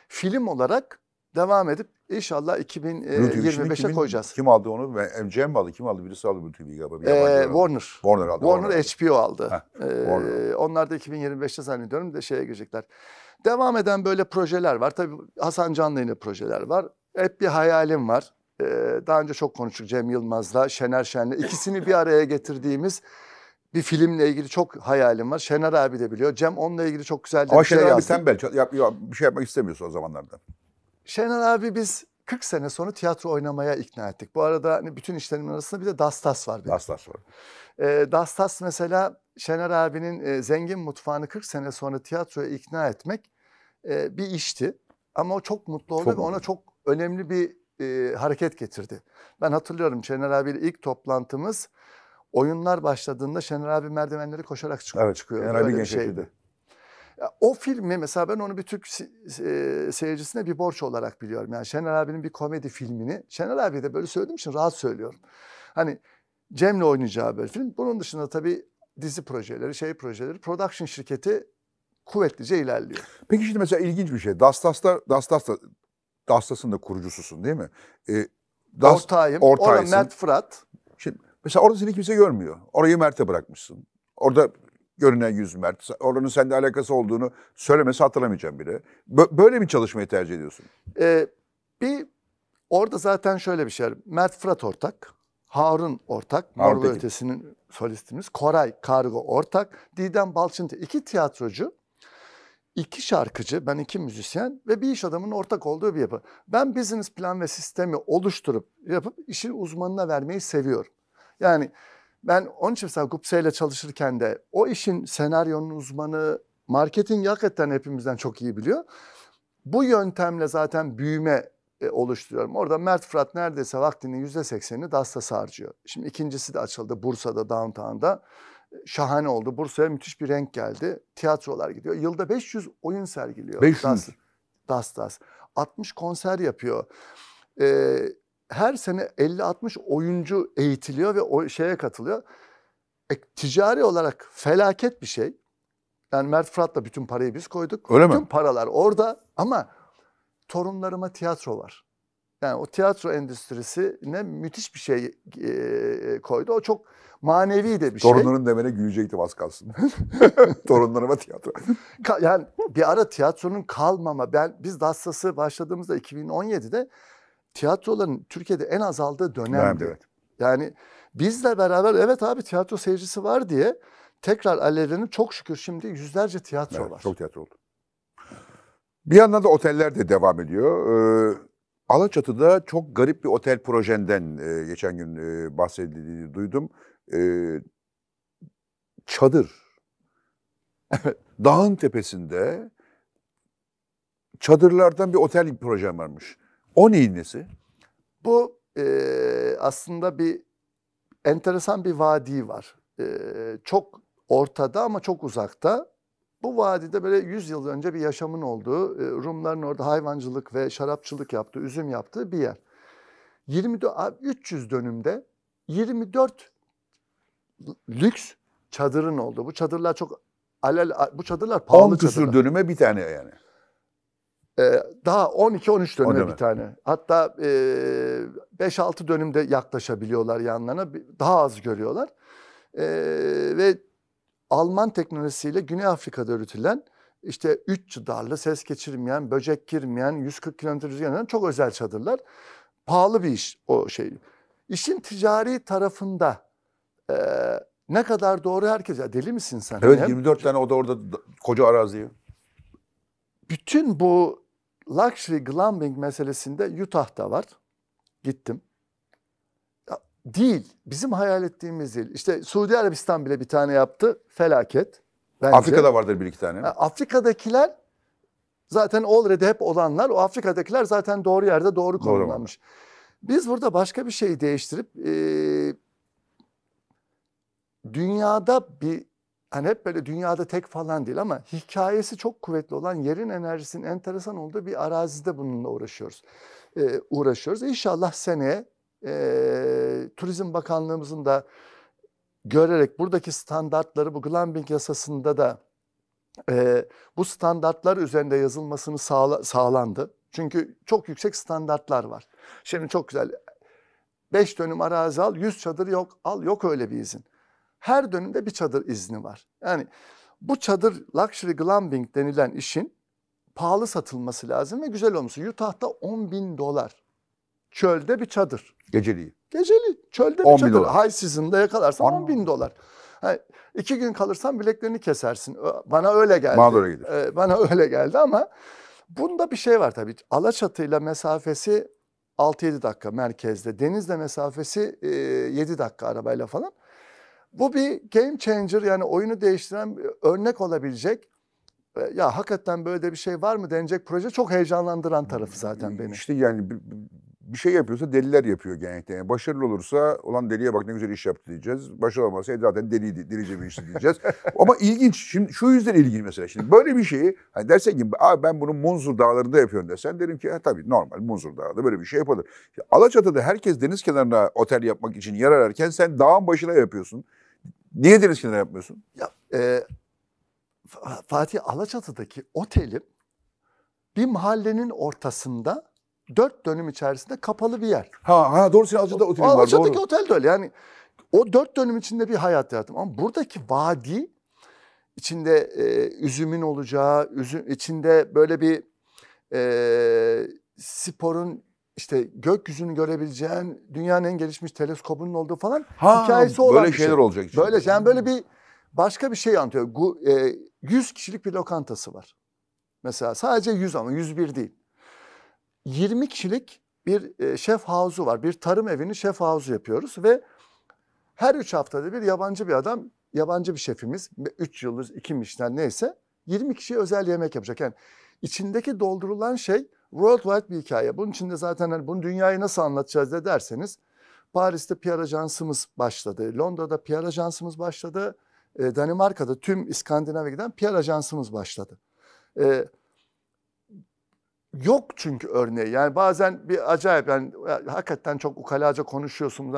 Speaker 2: Film olarak devam edip inşallah 2025'e e,
Speaker 1: koyacağız. Kim aldı onu? MGM e, mi aldı? Kim aldı? Birisi aldı bütün bilgi galiba. Bir ee, Warner.
Speaker 2: Warner aldı. Warner, Warner HBO aldı. Heh, ee, Warner. onlar da 2025'te zannediyorum da şeye girecekler. Devam eden böyle projeler var. Tabii Hasan Canlı yine projeler var. Hep bir hayalim var. Ee, daha önce çok konuştuk Cem Yılmaz'la, Şener Şen'le. ikisini bir araya getirdiğimiz bir filmle ilgili çok hayalim var. Şener abi de biliyor. Cem onunla ilgili çok güzel bir Ama şey Şener yazdı. Ama Şener
Speaker 1: abi tembel. Yap, yap, bir şey yapmak istemiyorsun o zamanlarda.
Speaker 2: Şenol abi biz 40 sene sonra tiyatro oynamaya ikna ettik. Bu arada hani bütün işlerimin arasında bir de Dastas var. Benim. Dastas var. E, ee, Dastas mesela Şener abinin e, Zengin Mutfağı'nı 40 sene sonra tiyatroya ikna etmek e, bir işti. Ama o çok mutlu oldu çok ve mutlu. ona çok önemli bir e, hareket getirdi. Ben hatırlıyorum Şener abiyle ilk toplantımız oyunlar başladığında Şener abi merdivenleri koşarak çık evet, çıkıyor. Evet, Şener abi genç şeydi. O filmi mesela ben onu bir Türk e, seyircisine bir borç olarak biliyorum. Yani Şener abinin bir komedi filmini. Şener abi de böyle söylediğim için rahat söylüyorum. Hani Cem'le oynayacağı bir film. Bunun dışında tabii dizi projeleri, şey projeleri, production şirketi kuvvetlice ilerliyor.
Speaker 1: Peki şimdi mesela ilginç bir şey. Dastas'ta, Dastas'ta, Dastas'ın da kurucususun değil mi? Ee, Das, Ortağım. Orada Mert Fırat. Şimdi mesela orada seni kimse görmüyor. Orayı Mert'e bırakmışsın. Orada görünen yüz Mert. Oranın seninle alakası olduğunu söylemesi
Speaker 2: hatırlamayacağım bile. Böyle mi çalışmayı tercih ediyorsun. Ee, bir orada zaten şöyle bir şey. Mert Fırat ortak. Harun ortak. Harun Mor ve Ötesi'nin solistimiz. Koray Kargo ortak. Didem Balçıntı. iki tiyatrocu. iki şarkıcı, ben iki müzisyen ve bir iş adamının ortak olduğu bir yapı. Ben business plan ve sistemi oluşturup yapıp işin uzmanına vermeyi seviyorum. Yani ben onun için mesela Gupse ile çalışırken de o işin senaryonun uzmanı, marketin hakikaten hepimizden çok iyi biliyor. Bu yöntemle zaten büyüme e, oluşturuyorum. Orada Mert Fırat neredeyse vaktinin yüzde seksenini DAS'ta harcıyor. Şimdi ikincisi de açıldı Bursa'da, downtown'da. E, şahane oldu. Bursa'ya müthiş bir renk geldi. Tiyatrolar gidiyor. Yılda 500 oyun sergiliyor. 500? DAS, DAS. DAS. 60 konser yapıyor. Ee, her sene 50-60 oyuncu eğitiliyor ve o şeye katılıyor. E, ticari olarak felaket bir şey. Yani Mert Fırat'la bütün parayı biz koyduk. Öyle bütün mi? paralar orada ama torunlarıma tiyatro var. Yani o tiyatro ne müthiş bir şey e, koydu. O çok manevi de bir Torunların şey. Torunların demene gülecekti, az kalsın. Torunlarıma tiyatro. yani bir ara tiyatronun kalmama. Ben biz Dassas'ı başladığımızda 2017'de tiyatroların Türkiye'de en azaldığı dönemdi. Dönemdi evet. Yani bizle beraber evet abi tiyatro seyircisi var diye tekrar alevlenip çok şükür şimdi yüzlerce tiyatro evet, var.
Speaker 1: Çok tiyatro oldu. Bir yandan da oteller de devam ediyor. Ee, Alaçatı'da çok garip bir otel projenden e, geçen gün e, bahsedildiğini duydum. E, çadır. Evet. Dağın tepesinde çadırlardan bir otel projem varmış. O neyin
Speaker 2: Bu e, aslında bir enteresan bir vadi var. E, çok ortada ama çok uzakta. Bu vadide böyle 100 yıl önce bir yaşamın olduğu, e, Rumların orada hayvancılık ve şarapçılık yaptığı, üzüm yaptığı bir yer. 24, 300 dönümde 24 lüks çadırın oldu. Bu çadırlar çok alel bu çadırlar pahalı 10 küsür çadırlar. dönüme bir tane yani. Ee, daha 12-13 dönüme bir tane. Hatta e, 5-6 dönümde yaklaşabiliyorlar yanlarına. Daha az görüyorlar. E, ve Alman teknolojisiyle Güney Afrika'da üretilen işte 3 çıdarlı, ses geçirmeyen, böcek girmeyen, 140 kilometre rüzgarından çok özel çadırlar. Pahalı bir iş o şey. İşin ticari tarafında e, ne kadar doğru herkes ya deli misin sen? Evet Hem, 24 tane oda orada koca araziyi. Bütün bu luxury glamping meselesinde Utah'da var. Gittim. Ya, değil. Bizim hayal ettiğimiz değil. İşte Suudi Arabistan bile bir tane yaptı. Felaket. Bence. Afrika'da
Speaker 1: vardır bir iki tane. Yani
Speaker 2: Afrika'dakiler zaten already hep olanlar. O Afrika'dakiler zaten doğru yerde doğru konumlanmış. Biz burada başka bir şey değiştirip e, dünyada bir hani hep böyle dünyada tek falan değil ama hikayesi çok kuvvetli olan yerin enerjisinin enteresan olduğu bir arazide bununla uğraşıyoruz. Ee, uğraşıyoruz. İnşallah seneye e, Turizm Bakanlığımızın da görerek buradaki standartları bu glamping yasasında da e, bu standartlar üzerinde yazılmasını sağla, sağlandı. Çünkü çok yüksek standartlar var. Şimdi çok güzel beş dönüm arazi al yüz çadır yok al yok öyle bir izin her dönemde bir çadır izni var. Yani bu çadır luxury glamping denilen işin pahalı satılması lazım ve güzel olması. Utah'ta 10 bin dolar. Çölde bir çadır. Geceliği. Geceli. Çölde bir çadır. Dolar. High season'da yakalarsan 10 bin dolar. Yani iki gün kalırsan bileklerini kesersin. Bana öyle geldi. Bana öyle gelir. Ee, bana öyle geldi ama bunda bir şey var tabii. Alaçatı'yla mesafesi 6-7 dakika merkezde. Denizle mesafesi 7 e, dakika arabayla falan. Bu bir game changer yani oyunu değiştiren bir örnek olabilecek. E, ya hakikaten böyle de bir şey var mı denecek proje çok heyecanlandıran tarafı zaten hmm, benim. İşte yani bir, şey
Speaker 1: yapıyorsa deliler yapıyor genellikle. Yani başarılı olursa olan deliye bak ne güzel iş yaptı diyeceğiz. Başarılı olmazsa e, zaten deliydi, delice bir işti diyeceğiz. Ama ilginç. Şimdi şu yüzden ilginç mesela. Şimdi böyle bir şeyi hani dersen ki Abi ben bunu Munzur Dağları'nda yapıyorum desen derim ki ha, tabii normal Munzur Dağları'nda böyle bir şey yapılır. İşte Alaçatı'da herkes deniz kenarına otel yapmak için yer ararken sen dağın başına yapıyorsun.
Speaker 2: Niye deniz kenarı yapmıyorsun? Ya, e, Fatih Alaçatı'daki otelim bir mahallenin ortasında dört dönüm içerisinde kapalı bir yer. Ha, ha doğru senin Alaçatı'da otelin var. Alaçatı'daki otel de öyle yani. O dört dönüm içinde bir hayat yarattım. Ama buradaki vadi içinde e, üzümün olacağı, üzüm, içinde böyle bir e, sporun işte gökyüzünü görebileceğin dünyanın en gelişmiş teleskobunun olduğu falan ha, hikayesi olan böyle şey. şeyler şey. olacak. Işte. Böyle yani böyle bir başka bir şey anlatıyor. 100 e, kişilik bir lokantası var. Mesela sadece 100 ama 101 değil. 20 kişilik bir e, şef havuzu var. Bir tarım evini şef havuzu yapıyoruz ve her 3 haftada bir yabancı bir adam, yabancı bir şefimiz 3 yıldız, 2 mişten neyse 20 kişiye özel yemek yapacak. Yani içindeki doldurulan şey worldwide bir hikaye. Bunun içinde zaten hani bunu dünyayı nasıl anlatacağız de derseniz Paris'te PR ajansımız başladı. Londra'da PR ajansımız başladı. E, Danimarka'da tüm İskandinav'a giden PR ajansımız başladı. E, yok çünkü örneği. Yani bazen bir acayip yani hakikaten çok ukalaca konuşuyorsunuz.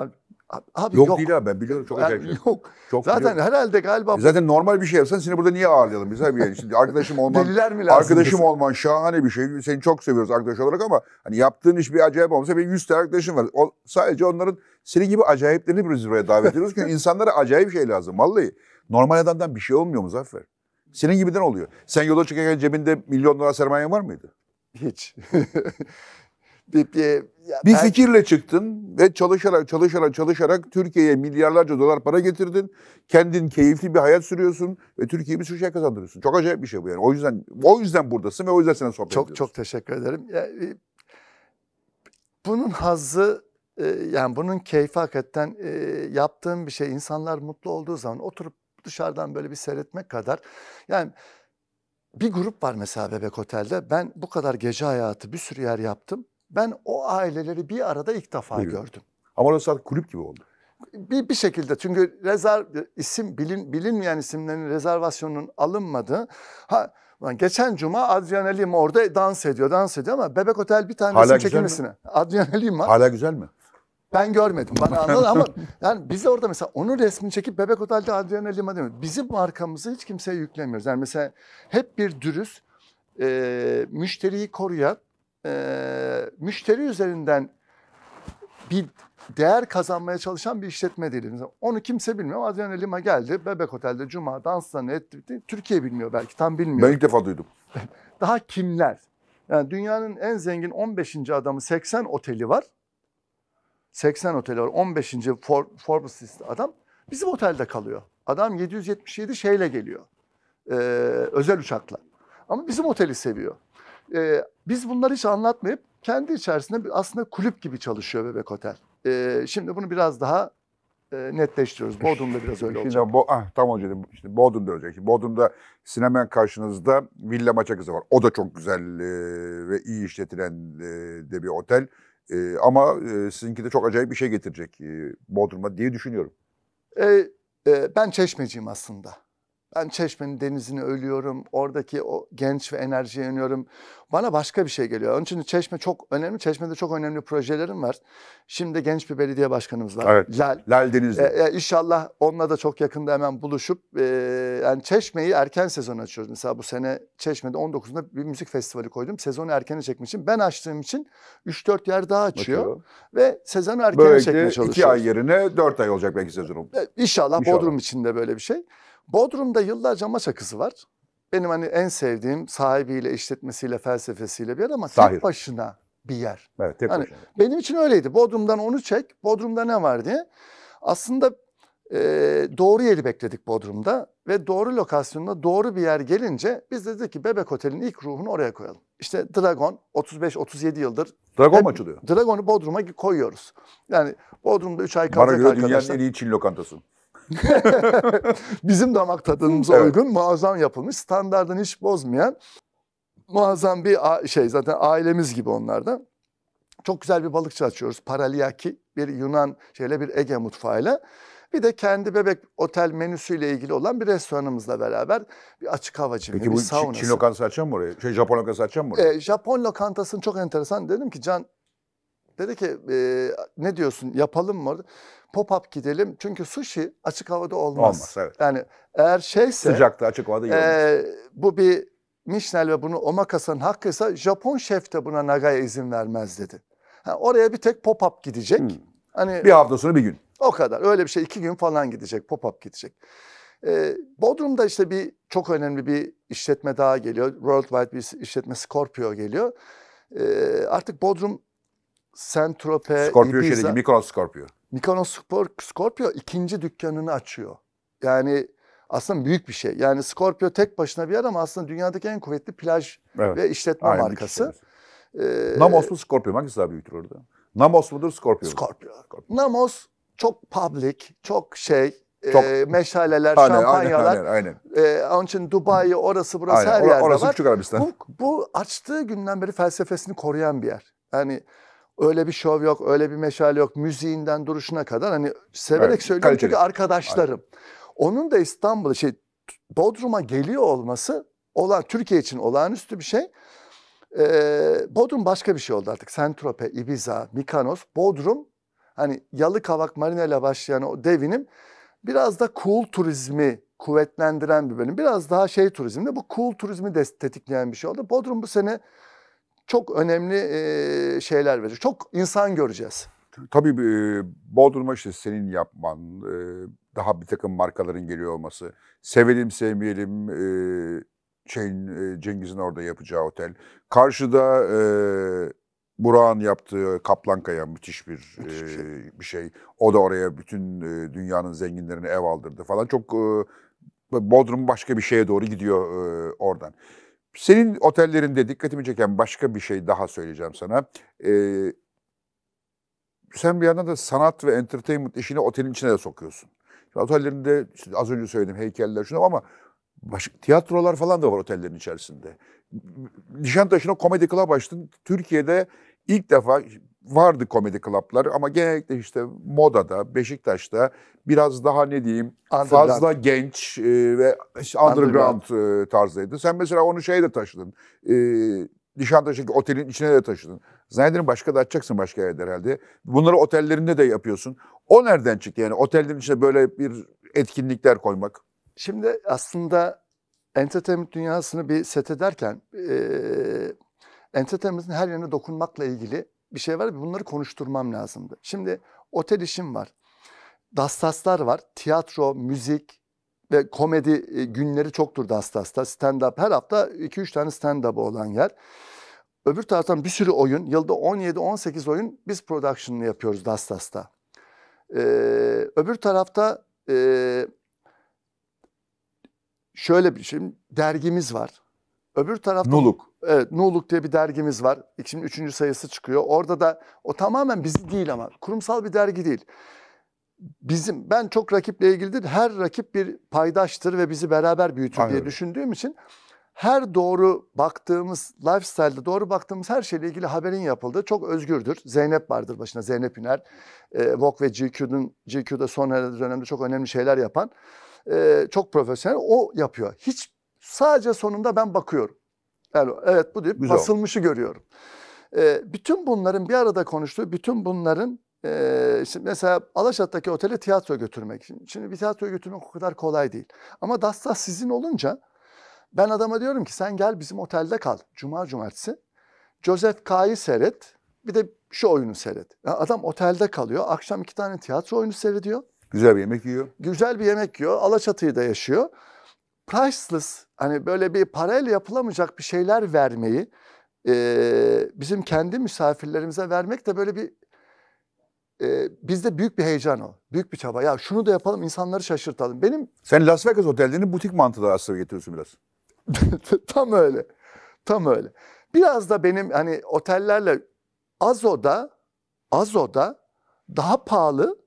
Speaker 2: Abi yok, yok değil abi ben biliyorum çok yani, şey. Yok. Çok Zaten biliyorum. herhalde galiba... E zaten
Speaker 1: normal bir şey yapsan seni burada niye ağırlayalım? Biz abi yani şimdi arkadaşım olman... Deliler mi lazım? Arkadaşım kesin? olman şahane bir şey. Seni çok seviyoruz arkadaş olarak ama hani yaptığın iş bir acayip olmasa benim yüz tane arkadaşım var. O, sadece onların senin gibi acayiplerini biz buraya davet ediyoruz. Çünkü insanlara acayip şey lazım vallahi. Normal adamdan bir şey olmuyor mu Muzaffer. Senin gibiden oluyor. Sen yola çıkarken cebinde milyon dolar sermayen var mıydı? Hiç. bir fikirle çıktın ve çalışarak çalışarak çalışarak Türkiye'ye milyarlarca dolar para getirdin. Kendin keyifli bir hayat sürüyorsun ve Türkiye'yi bir sürü şey kazandırıyorsun. Çok acayip bir şey bu yani. O yüzden o yüzden
Speaker 2: buradasın ve o yüzden sana sohbet çok, ediyoruz. Çok teşekkür ederim. Yani, e, bunun hazzı e, yani bunun keyfi hakikaten e, yaptığım bir şey. insanlar mutlu olduğu zaman oturup dışarıdan böyle bir seyretmek kadar yani bir grup var mesela Bebek Otel'de. Ben bu kadar gece hayatı bir sürü yer yaptım. Ben o aileleri bir arada ilk defa Bilmiyorum. gördüm.
Speaker 1: Ama orası artık kulüp gibi oldu.
Speaker 2: Bir, bir şekilde çünkü rezerv isim bilin, bilinmeyen isimlerin rezervasyonunun alınmadı. Ha geçen cuma Adrian Alim orada dans ediyor, dans ediyor ama Bebek Otel bir tanesinin çekilmesine. Adrian Alim var. Hala güzel mi? Ben görmedim. Bana anladın ama yani biz de orada mesela onun resmini çekip Bebek Otel'de Adriana Lima demiyoruz. Bizim markamızı hiç kimseye yüklemiyoruz. Yani mesela hep bir dürüst, e, müşteriyi koruyan, e, müşteri üzerinden bir değer kazanmaya çalışan bir işletme değil. onu kimse bilmiyor. Adrian Lima geldi. Bebek Otel'de Cuma danslarını etti. Türkiye bilmiyor belki tam bilmiyor. Ben ilk defa duydum. Daha kimler? Yani dünyanın en zengin 15. adamı 80 oteli var. 80 oteli var. 15. For, Forbes list adam bizim otelde kalıyor. Adam 777 şeyle geliyor. Ee, özel uçakla. Ama bizim oteli seviyor. E, biz bunları hiç anlatmayıp kendi içerisinde aslında kulüp gibi çalışıyor Bebek Otel. E, şimdi bunu biraz daha e, netleştiriyoruz. Bodrum'da biraz şey öyle olacak. Şimdi,
Speaker 1: bo ah, tam o dedim. İşte Bodrum'da olacak. Şimdi Bodrum'da sinemen karşınızda Villa Maçakızı var. O da çok güzel e, ve iyi işletilen e, de bir otel. E, ama e, sizinki de çok acayip bir şey getirecek e, Bodrum'a diye düşünüyorum.
Speaker 2: E, e, ben çeşmeciyim aslında. Ben Çeşme'nin denizini ölüyorum. Oradaki o genç ve enerjiye yanıyorum. Bana başka bir şey geliyor. Onun için Çeşme çok önemli. Çeşme'de çok önemli projelerim var. Şimdi genç bir belediye başkanımız var. Evet.
Speaker 1: Lal. Lal Denizli.
Speaker 2: Ee, inşallah onunla da çok yakında hemen buluşup e, yani Çeşme'yi erken sezon açıyoruz. Mesela bu sene Çeşme'de 19'unda bir müzik festivali koydum. Sezonu erkene çekmişim. Ben açtığım için 3-4 yer daha açıyor. Bakıyor. Ve sezonu erkene çekmeye çalışıyoruz. Böylelikle 2 ay
Speaker 1: yerine 4 ay olacak belki sezonum.
Speaker 2: Ee, inşallah, inşallah Bodrum içinde böyle bir şey. Bodrum'da yıllarca Maç Akısı var. Benim hani en sevdiğim sahibiyle, işletmesiyle, felsefesiyle bir yer ama Sahir. tek başına bir yer. Evet, tek yani başına. Benim için öyleydi. Bodrum'dan onu çek, Bodrum'da ne var diye. Aslında e, doğru yeri bekledik Bodrum'da ve doğru lokasyonda doğru bir yer gelince biz de dedik ki Bebek Otel'in ilk ruhunu oraya koyalım. İşte Dragon 35-37 yıldır. Dragon mu açılıyor? Dragon'u Bodrum'a koyuyoruz. Yani Bodrum'da 3 ay kalacak Bana göre arkadaşlar. dünyanın en iyi
Speaker 1: Çin lokantası.
Speaker 2: Bizim damak tadımıza evet. uygun muazzam yapılmış, standartını hiç bozmayan muazzam bir şey zaten ailemiz gibi onlardan. Çok güzel bir balıkçı açıyoruz. Paralyaki bir Yunan şeyle bir Ege mutfağıyla. Bir de kendi bebek otel menüsüyle ilgili olan bir restoranımızla beraber bir açık hava cimi, Peki bu saunası. Çin lokantası
Speaker 1: açacağım mı oraya? Şey Japon lokantası açacağım mı oraya?
Speaker 2: E, Japon lokantasının çok enteresan. Dedim ki Can Dedi ki e, ne diyorsun yapalım mı? Pop-up gidelim. Çünkü sushi açık havada olmaz. Olmaz evet. Yani eğer şeyse. Sıcakta
Speaker 1: açık havada iyi e,
Speaker 2: Bu bir Michelin ve bunu Omakasa'nın hakkıysa Japon şef de buna Naga'ya izin vermez dedi. Ha, oraya bir tek pop-up gidecek. Hmm. Hani, bir hafta sonra bir gün. O kadar. Öyle bir şey iki gün falan gidecek. Pop-up gidecek. Ee, Bodrum'da işte bir çok önemli bir işletme daha geliyor. Worldwide bir işletme Scorpio geliyor. Ee, artık Bodrum saint Scorpio Ibiza. şeydeki
Speaker 1: Mykonos Scorpio.
Speaker 2: Mykonos Scorpio ikinci dükkanını açıyor. Yani aslında büyük bir şey. Yani Scorpio tek başına bir yer ama aslında dünyadaki en kuvvetli plaj evet. ve işletme Aynen, markası. Şey. Ee, Namos mu Scorpio? Hangisi daha büyüktür orada? Namos mudur Scorpio? Scorpio. Scorpio. Namos çok public, çok şey, e, çok, e, meşaleler, aynen, şampanyalar. Aynen, aynen, aynen. E, onun için Dubai, orası burası aynen, her or- yerde orası var. Küçük Arabistan. Bu, bu açtığı günden beri felsefesini koruyan bir yer. Yani Öyle bir şov yok, öyle bir meşal yok. Müziğinden duruşuna kadar hani severek evet, söylüyorum kaliteli. çünkü arkadaşlarım. Aynen. Onun da İstanbul'a şey Bodrum'a geliyor olması olan Türkiye için olağanüstü bir şey. Ee, Bodrum başka bir şey oldu artık. Sentrope, Ibiza, Mikanos, Bodrum hani marina ile başlayan o devinim biraz da cool turizmi kuvvetlendiren bir bölüm. Biraz daha şey turizmde bu cool turizmi de tetikleyen bir şey oldu. Bodrum bu sene çok önemli şeyler verecek. Çok insan göreceğiz.
Speaker 1: Tabii Bodrum'a işte senin yapman, daha bir takım markaların geliyor olması, sevelim sevmeyelim şeyin, Cengiz'in orada yapacağı otel. Karşıda e, Burak'ın yaptığı Kaplankaya müthiş bir müthiş bir, şey. bir şey. O da oraya bütün e, dünyanın zenginlerini ev aldırdı falan. Çok e, Bodrum başka bir şeye doğru gidiyor e, oradan. Senin otellerinde dikkatimi çeken başka bir şey daha söyleyeceğim sana. Ee, sen bir yandan da sanat ve entertainment işini otelin içine de sokuyorsun. Şimdi otellerinde işte az önce söyledim heykeller şunu ama baş, tiyatrolar falan da var otellerin içerisinde. Nişantaşı'na Comedy Club açtın. Türkiye'de ilk defa vardı komedi klapları ama genellikle işte Moda'da, Beşiktaş'ta biraz daha ne diyeyim fazla genç e, ve işte underground, underground. E, tarzıydı. Sen mesela onu şeye de taşıdın. E, Nişantaşı'ndaki otelin içine de taşıdın. Zannederim başka da açacaksın başka yerde herhalde.
Speaker 2: Bunları otellerinde de yapıyorsun. O nereden çıktı yani otellerin içine böyle bir etkinlikler koymak? Şimdi aslında entertainment dünyasını bir set ederken e, entertainment'ın her yerine dokunmakla ilgili bir şey var ve bunları konuşturmam lazımdı. Şimdi otel işim var. Dastaslar var. Tiyatro, müzik ve komedi e, günleri çoktur Dastas'ta. Stand-up her hafta 2-3 tane stand-up olan yer. Öbür taraftan bir sürü oyun, yılda 17-18 oyun biz production'ını yapıyoruz Dastas'ta. Ee, öbür tarafta e, şöyle bir şey, dergimiz var. Öbür tarafta Nuluk. Evet, Nuluk diye bir dergimiz var. Şimdi üçüncü sayısı çıkıyor. Orada da o tamamen bizi değil ama kurumsal bir dergi değil. Bizim ben çok rakiple ilgilidir. Her rakip bir paydaştır ve bizi beraber büyütür Aynen. diye düşündüğüm için her doğru baktığımız lifestyle'de doğru baktığımız her şeyle ilgili haberin yapıldığı çok özgürdür. Zeynep vardır başına Zeynep Üner. E, Vogue ve GQ'nun GQ'da son dönemde çok önemli şeyler yapan e, çok profesyonel o yapıyor. Hiç Sadece sonunda ben bakıyorum. Yani evet bu deyip Güzel. basılmışı görüyorum. Ee, bütün bunların bir arada konuştuğu, bütün bunların e, şimdi mesela Alaşat'taki otele tiyatro götürmek. Şimdi, şimdi bir tiyatro götürmek o kadar kolay değil. Ama Dastas sizin olunca ben adama diyorum ki sen gel bizim otelde kal. Cuma cumartesi. Joseph K'yı seyret. Bir de şu oyunu seyret. Yani adam otelde kalıyor. Akşam iki tane tiyatro oyunu seyrediyor. Güzel bir yemek yiyor. Güzel bir yemek yiyor. Alaçatı'yı da yaşıyor priceless hani böyle bir parayla yapılamayacak bir şeyler vermeyi e, bizim kendi misafirlerimize vermek de böyle bir e, bizde büyük bir heyecan o. Büyük bir çaba. Ya şunu da yapalım insanları şaşırtalım. Benim Sen Las Vegas otellerini butik mantığı aslında getiriyorsun biraz. Tam öyle. Tam öyle. Biraz da benim hani otellerle Azo'da Azo'da daha pahalı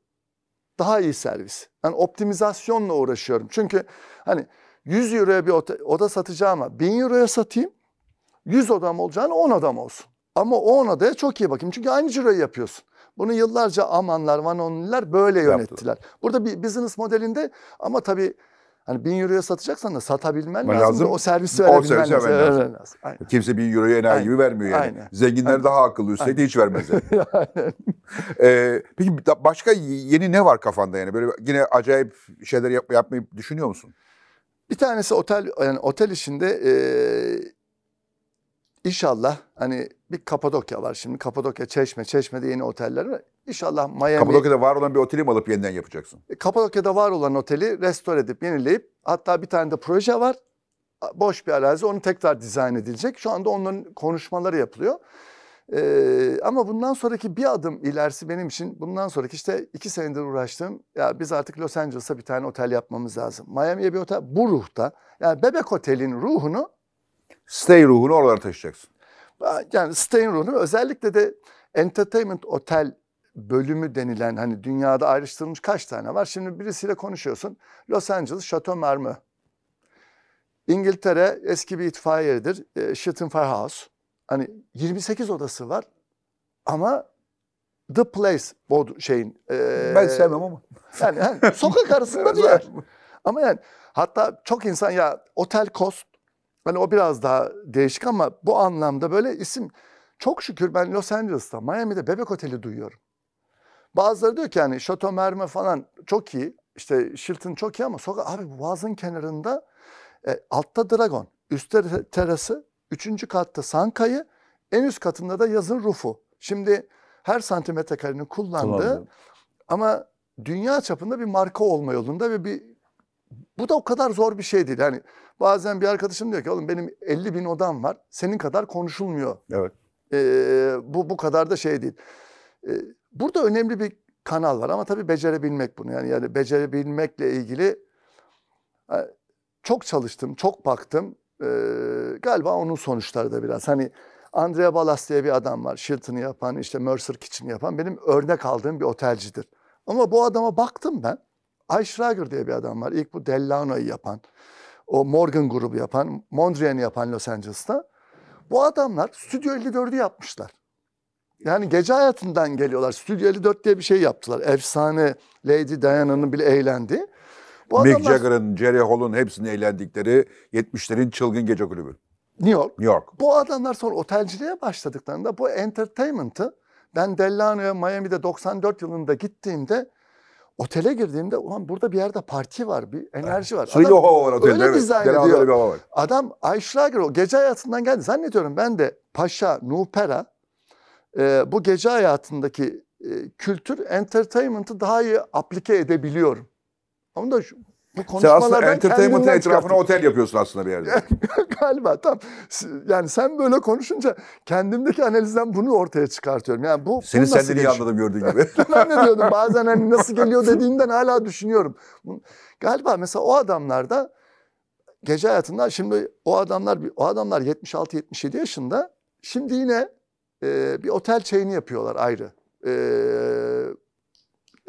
Speaker 2: daha iyi servis. Yani optimizasyonla uğraşıyorum. Çünkü hani 100 euroya bir oda, oda satacağıma 1000 euroya satayım. 100 odam olacağına 10 adam olsun. Ama o 10 odaya çok iyi bakayım. Çünkü aynı ciroyu yapıyorsun. Bunu yıllarca Amanlar, Vanonliler böyle yönettiler. Yaptı. Burada bir business modelinde ama tabii Hani 1000 euroya satacaksan da satabilmen lazım. lazım. O servisi verebilmen lazım. lazım. Aynen. Kimse
Speaker 1: 1000 euroya enerji gibi vermiyor yani. Aynen. Zenginler Aynen. daha akıllı üstelik de hiç vermezler. ee, peki başka yeni ne var kafanda yani? Böyle yine acayip şeyler yap, yapmayı
Speaker 2: düşünüyor musun? Bir tanesi otel yani otel işinde e, inşallah hani bir Kapadokya var şimdi. Kapadokya, Çeşme, Çeşme'de yeni oteller var. İnşallah Miami. Kapadokya'da
Speaker 1: var olan bir oteli mi alıp yeniden yapacaksın?
Speaker 2: E, Kapadokya'da var olan oteli restore edip yenileyip hatta bir tane de proje var. Boş bir arazi onu tekrar dizayn edilecek. Şu anda onların konuşmaları yapılıyor. Ee, ama bundan sonraki bir adım ilerisi benim için bundan sonraki işte iki senedir uğraştım. ya biz artık Los Angeles'a bir tane otel yapmamız lazım. Miami'ye bir otel bu ruhta yani bebek otelin ruhunu
Speaker 1: Stay ruhunu oralara
Speaker 2: taşıyacaksın. Yani stay ruhunu özellikle de entertainment otel bölümü denilen hani dünyada ayrıştırılmış kaç tane var? Şimdi birisiyle konuşuyorsun. Los Angeles Chateau Marmö. İngiltere eski bir itfaiyeridir. E, Fire House hani 28 odası var ama The Place Bodrum şeyin. E, ben sevmem ama. Yani, yani sokak arasında bir yer. Ama yani hatta çok insan ya Otel Cost hani o biraz daha değişik ama bu anlamda böyle isim çok şükür ben Los Angeles'ta Miami'de bebek oteli duyuyorum. Bazıları diyor ki hani Chateau Merme falan çok iyi. İşte Shilton çok iyi ama sokak abi bu boğazın kenarında e, altta dragon, üstte terası, Üçüncü katta sankayı, en üst katında da yazın rufu. Şimdi her santimetre karenin kullandığı Kullandım. ama dünya çapında bir marka olma yolunda ve bir bu da o kadar zor bir şey değil. Yani bazen bir arkadaşım diyor ki oğlum benim 50 bin odam var. Senin kadar konuşulmuyor. Evet. Ee, bu bu kadar da şey değil. Ee, burada önemli bir kanal var ama tabii becerebilmek bunu. Yani yani becerebilmekle ilgili e, çok çalıştım, çok baktım. E, galiba onun sonuçları da biraz. Hani Andrea Ballas diye bir adam var. Shilton'ı yapan, işte Mercer Kitchen'ı yapan. Benim örnek aldığım bir otelcidir. Ama bu adama baktım ben. Ay diye bir adam var. İlk bu Delano'yu yapan, o Morgan grubu yapan, Mondrian'ı yapan Los Angeles'ta. Bu adamlar Stüdyo 54'ü yapmışlar. Yani gece hayatından geliyorlar. Stüdyo 54 diye bir şey yaptılar. Efsane Lady Diana'nın bile eğlendiği. Bu Mick adamlar... Jagger'ın, Jerry Hall'un hepsini eğlendikleri 70'lerin çılgın gece kulübü. New York. New York. Bu adamlar sonra otelciliğe başladıklarında bu entertainment'ı ben Delano'ya Miami'de 94 yılında gittiğimde otele girdiğimde ulan burada bir yerde parti var, bir enerji var. Adam, hava var otelde. Öyle dizayn Genel ediyor. Bir var. Adam Ayşlager o gece hayatından geldi. Zannediyorum ben de Paşa, Nupera e, bu gece hayatındaki e, kültür entertainment'ı daha iyi aplike edebiliyorum. Ama da şu, bu konuşmalardan sen aslında entertainment'ın etrafına otel yapıyorsun aslında bir yerde. Galiba tam. Yani sen böyle konuşunca kendimdeki analizden bunu ortaya çıkartıyorum. Yani bu Seni senden iyi anladım gördüğün gibi. ben diyordum bazen hani nasıl geliyor dediğimden hala düşünüyorum. Galiba mesela o adamlarda gece hayatında şimdi o adamlar o adamlar 76-77 yaşında şimdi yine e, bir otel çeyini yapıyorlar ayrı. E,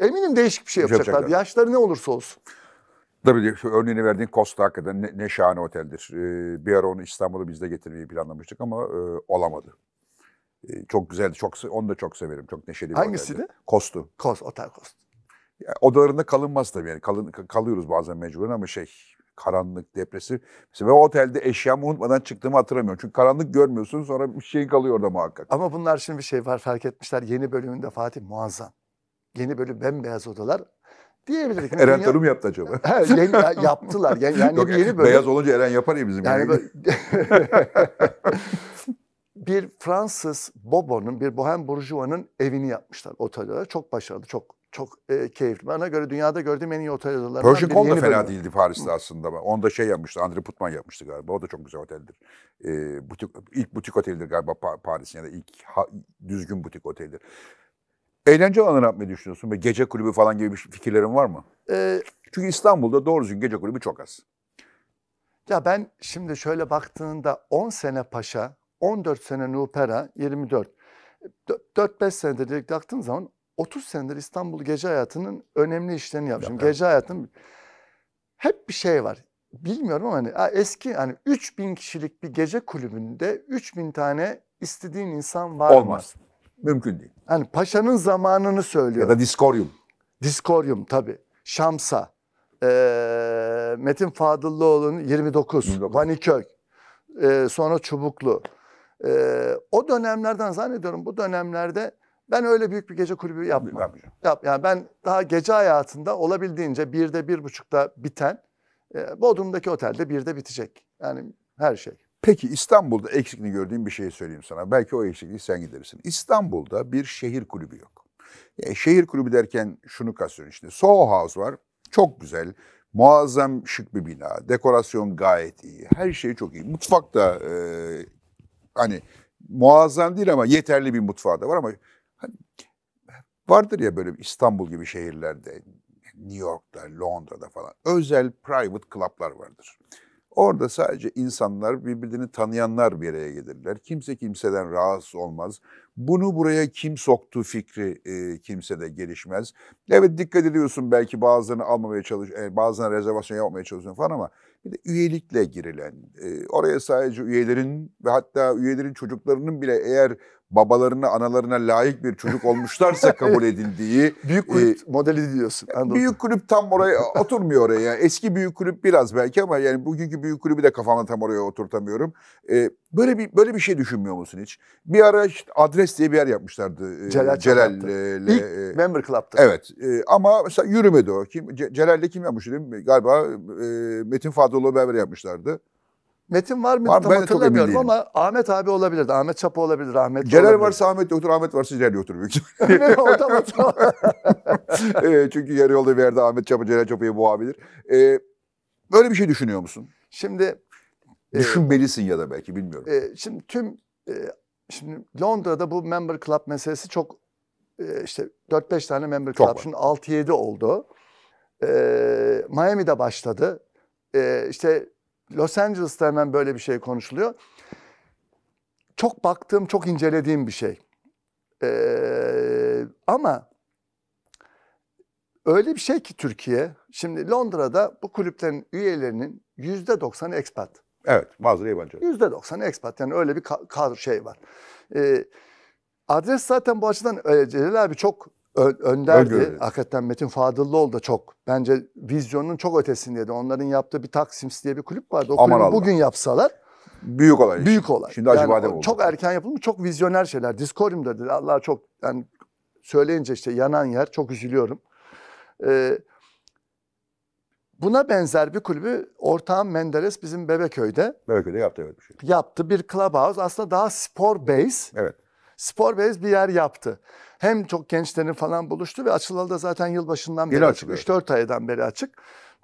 Speaker 2: Eminim değişik bir şey yapacaklar. yapacaklar. Yaşları ne olursa olsun.
Speaker 1: Tabii şu örneğini verdiğin Costa hakikaten ne, ne şahane oteldir. Ee, bir ara onu İstanbul'a biz de getirmeyi planlamıştık ama e, olamadı. E, çok güzeldi. Çok, onu da çok severim. Çok neşeli bir Hangisini? oteldi. Kostu. Kost, Otel Kost. Ya, odalarında kalınmaz tabii yani. Kalın, kalıyoruz bazen mecburen ama şey karanlık, depresif. Mesela ben otelde eşyamı unutmadan çıktığımı hatırlamıyorum. Çünkü karanlık görmüyorsun
Speaker 2: sonra bir şey kalıyor orada muhakkak. Ama bunlar şimdi bir şey var fark etmişler. Yeni bölümünde Fatih muazzam yeni böyle bembeyaz odalar diyebilirdik. Eren dünya... tarım yaptı acaba? yeni, yaptılar. Yani, yani Yok, yeni böyle... Beyaz olunca Eren yapar ya bizim yani böyle... bir Fransız Bobo'nun, bir Bohem Burjuva'nın evini yapmışlar otel odaları. Çok başarılı, çok çok e, keyifli. Bana göre dünyada gördüğüm en iyi otel odalarından Persian biri. Persian da fena bölüm.
Speaker 1: değildi Paris'te aslında. Onda şey yapmıştı, André Putman yapmıştı galiba. O da çok güzel oteldir. E, butik, ilk butik oteldir galiba Paris'in ya da ilk ha, düzgün butik oteldir. Eğlence alanı yapmayı düşünüyorsun? Böyle gece kulübü falan gibi bir şey- fikirlerin var mı? Ee, Çünkü İstanbul'da doğru düzgün gece kulübü
Speaker 2: çok az. Ya ben şimdi şöyle baktığında 10 sene Paşa, 14 sene Nupera, 24. 4-5 senedir baktığın zaman 30 senedir İstanbul gece hayatının önemli işlerini yapmışım. Ya, gece hayatım hep bir şey var. Bilmiyorum ama hani eski hani 3000 kişilik bir gece kulübünde 3000 tane istediğin insan var Olmaz. mı? Mümkün değil. Yani paşanın zamanını söylüyor. Ya da diskoryum. Diskoryum tabii. Şamsa. E, Metin Fadıllıoğlu'nun 29, 29. Vanikök. E, sonra Çubuklu. E, o dönemlerden zannediyorum bu dönemlerde ben öyle büyük bir gece kulübü yapmam. Yap, yani ben daha gece hayatında olabildiğince birde bir buçukta biten e, Bodrum'daki otelde birde bitecek. Yani her şey.
Speaker 1: Peki İstanbul'da eksikliğini gördüğüm bir şey söyleyeyim sana. Belki o eksikliği sen giderirsin. İstanbul'da bir şehir kulübü yok. Yani e, şehir kulübü derken şunu kastediyorum işte. Soho House var. Çok güzel. Muazzam şık bir bina. Dekorasyon gayet iyi. Her şey çok iyi. Mutfak da e, hani muazzam değil ama yeterli bir mutfağı da var ama hani, vardır ya böyle İstanbul gibi şehirlerde New York'ta, Londra'da falan özel private club'lar vardır. Orada sadece insanlar, birbirini tanıyanlar bir araya gelirler. Kimse kimseden rahatsız olmaz. Bunu buraya kim soktu fikri e, kimse de gelişmez. Evet dikkat ediyorsun belki bazılarını almamaya çalış, e, bazılarına rezervasyon yapmaya çalışıyorsun falan ama bir de üyelikle girilen, e, oraya sadece üyelerin ve hatta üyelerin çocuklarının bile eğer babalarına, analarına layık bir çocuk olmuşlarsa kabul edildiği... büyük kulüp e, modeli diyorsun. Anladım. Büyük kulüp tam oraya oturmuyor oraya. Yani eski büyük kulüp biraz belki ama yani bugünkü büyük kulübü de kafamda tam oraya oturtamıyorum. E, böyle bir böyle bir şey düşünmüyor musun hiç? Bir ara işte adres diye bir yer yapmışlardı. E, Celal Celal'le. İlk e, Member Club'ta. Evet. E, ama mesela yürümedi o. Kim, Celal'le kim yapmış? Galiba e, Metin Fadıloğlu beraber yapmışlardı. Metin var mı? Var, Tam ben hatırlamıyorum ama Ahmet abi
Speaker 2: olabilirdi. Ahmet Çapa olabilir. Ahmet Celal olabilir. varsa
Speaker 1: Ahmet yoktur. Ahmet varsa Celal yoktur. Büyük e, çünkü yarı yolda bir yerde Ahmet Çapa, Celal Çapa'yı boğabilir. E,
Speaker 2: böyle bir şey düşünüyor musun? Şimdi... E, Düşünmelisin e, ya da belki bilmiyorum. E, şimdi tüm... E, şimdi Londra'da bu member club meselesi çok... E, işte 4-5 tane member çok club. Var. Şimdi 6-7 oldu. E, Miami'de başladı. E, işte Los Angeles'ta hemen böyle bir şey konuşuluyor. Çok baktığım, çok incelediğim bir şey. Ee, ama öyle bir şey ki Türkiye, şimdi Londra'da bu kulüplerin üyelerinin yüzde doksanı expat. Evet, bazıları yabancı. Yüzde doksanı expat yani öyle bir kadro şey var. Ee, adres zaten bu açıdan e, Celal abi çok önderdi. Öngörü. Hakikaten Metin Fadıllıoğlu da çok. Bence vizyonun çok ötesindeydi. Onların yaptığı bir Taksims diye bir kulüp vardı. O Aman kulübü Allah. bugün yapsalar
Speaker 1: büyük olay. Büyük
Speaker 2: olay. Şimdi acı yani badem oldu. Çok erken yapılmış, çok vizyoner şeyler. Discordum dedi. Allah çok yani söyleyince işte yanan yer çok üzülüyorum. Ee, buna benzer bir kulübü ortağım Menderes bizim Bebeköy'de Bebeköy'de yaptı evet bir şey. yaptı. Bir clubhouse aslında daha spor base. Evet spor bez bir yer yaptı. Hem çok gençlerin falan buluştu ve açılalı da zaten yılbaşından beri Yine açık. 3-4 aydan beri açık.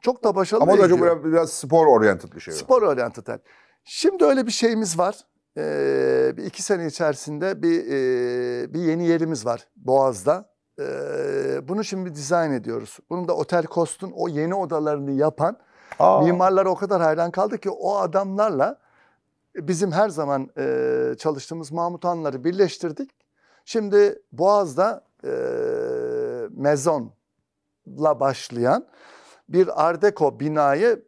Speaker 2: Çok da başarılı Ama da çok biraz, biraz
Speaker 1: spor oriented bir şey. Spor
Speaker 2: oriented. Yani. Şimdi öyle bir şeyimiz var. Ee, bir iki sene içerisinde bir e, bir yeni yerimiz var Boğaz'da. Ee, bunu şimdi dizayn ediyoruz. Bunu da Otel Kost'un o yeni odalarını yapan Aa. mimarlara o kadar hayran kaldı ki o adamlarla bizim her zaman e, çalıştığımız Mahmut Hanları birleştirdik. Şimdi Boğaz'da e, mezonla başlayan bir Ardeko binayı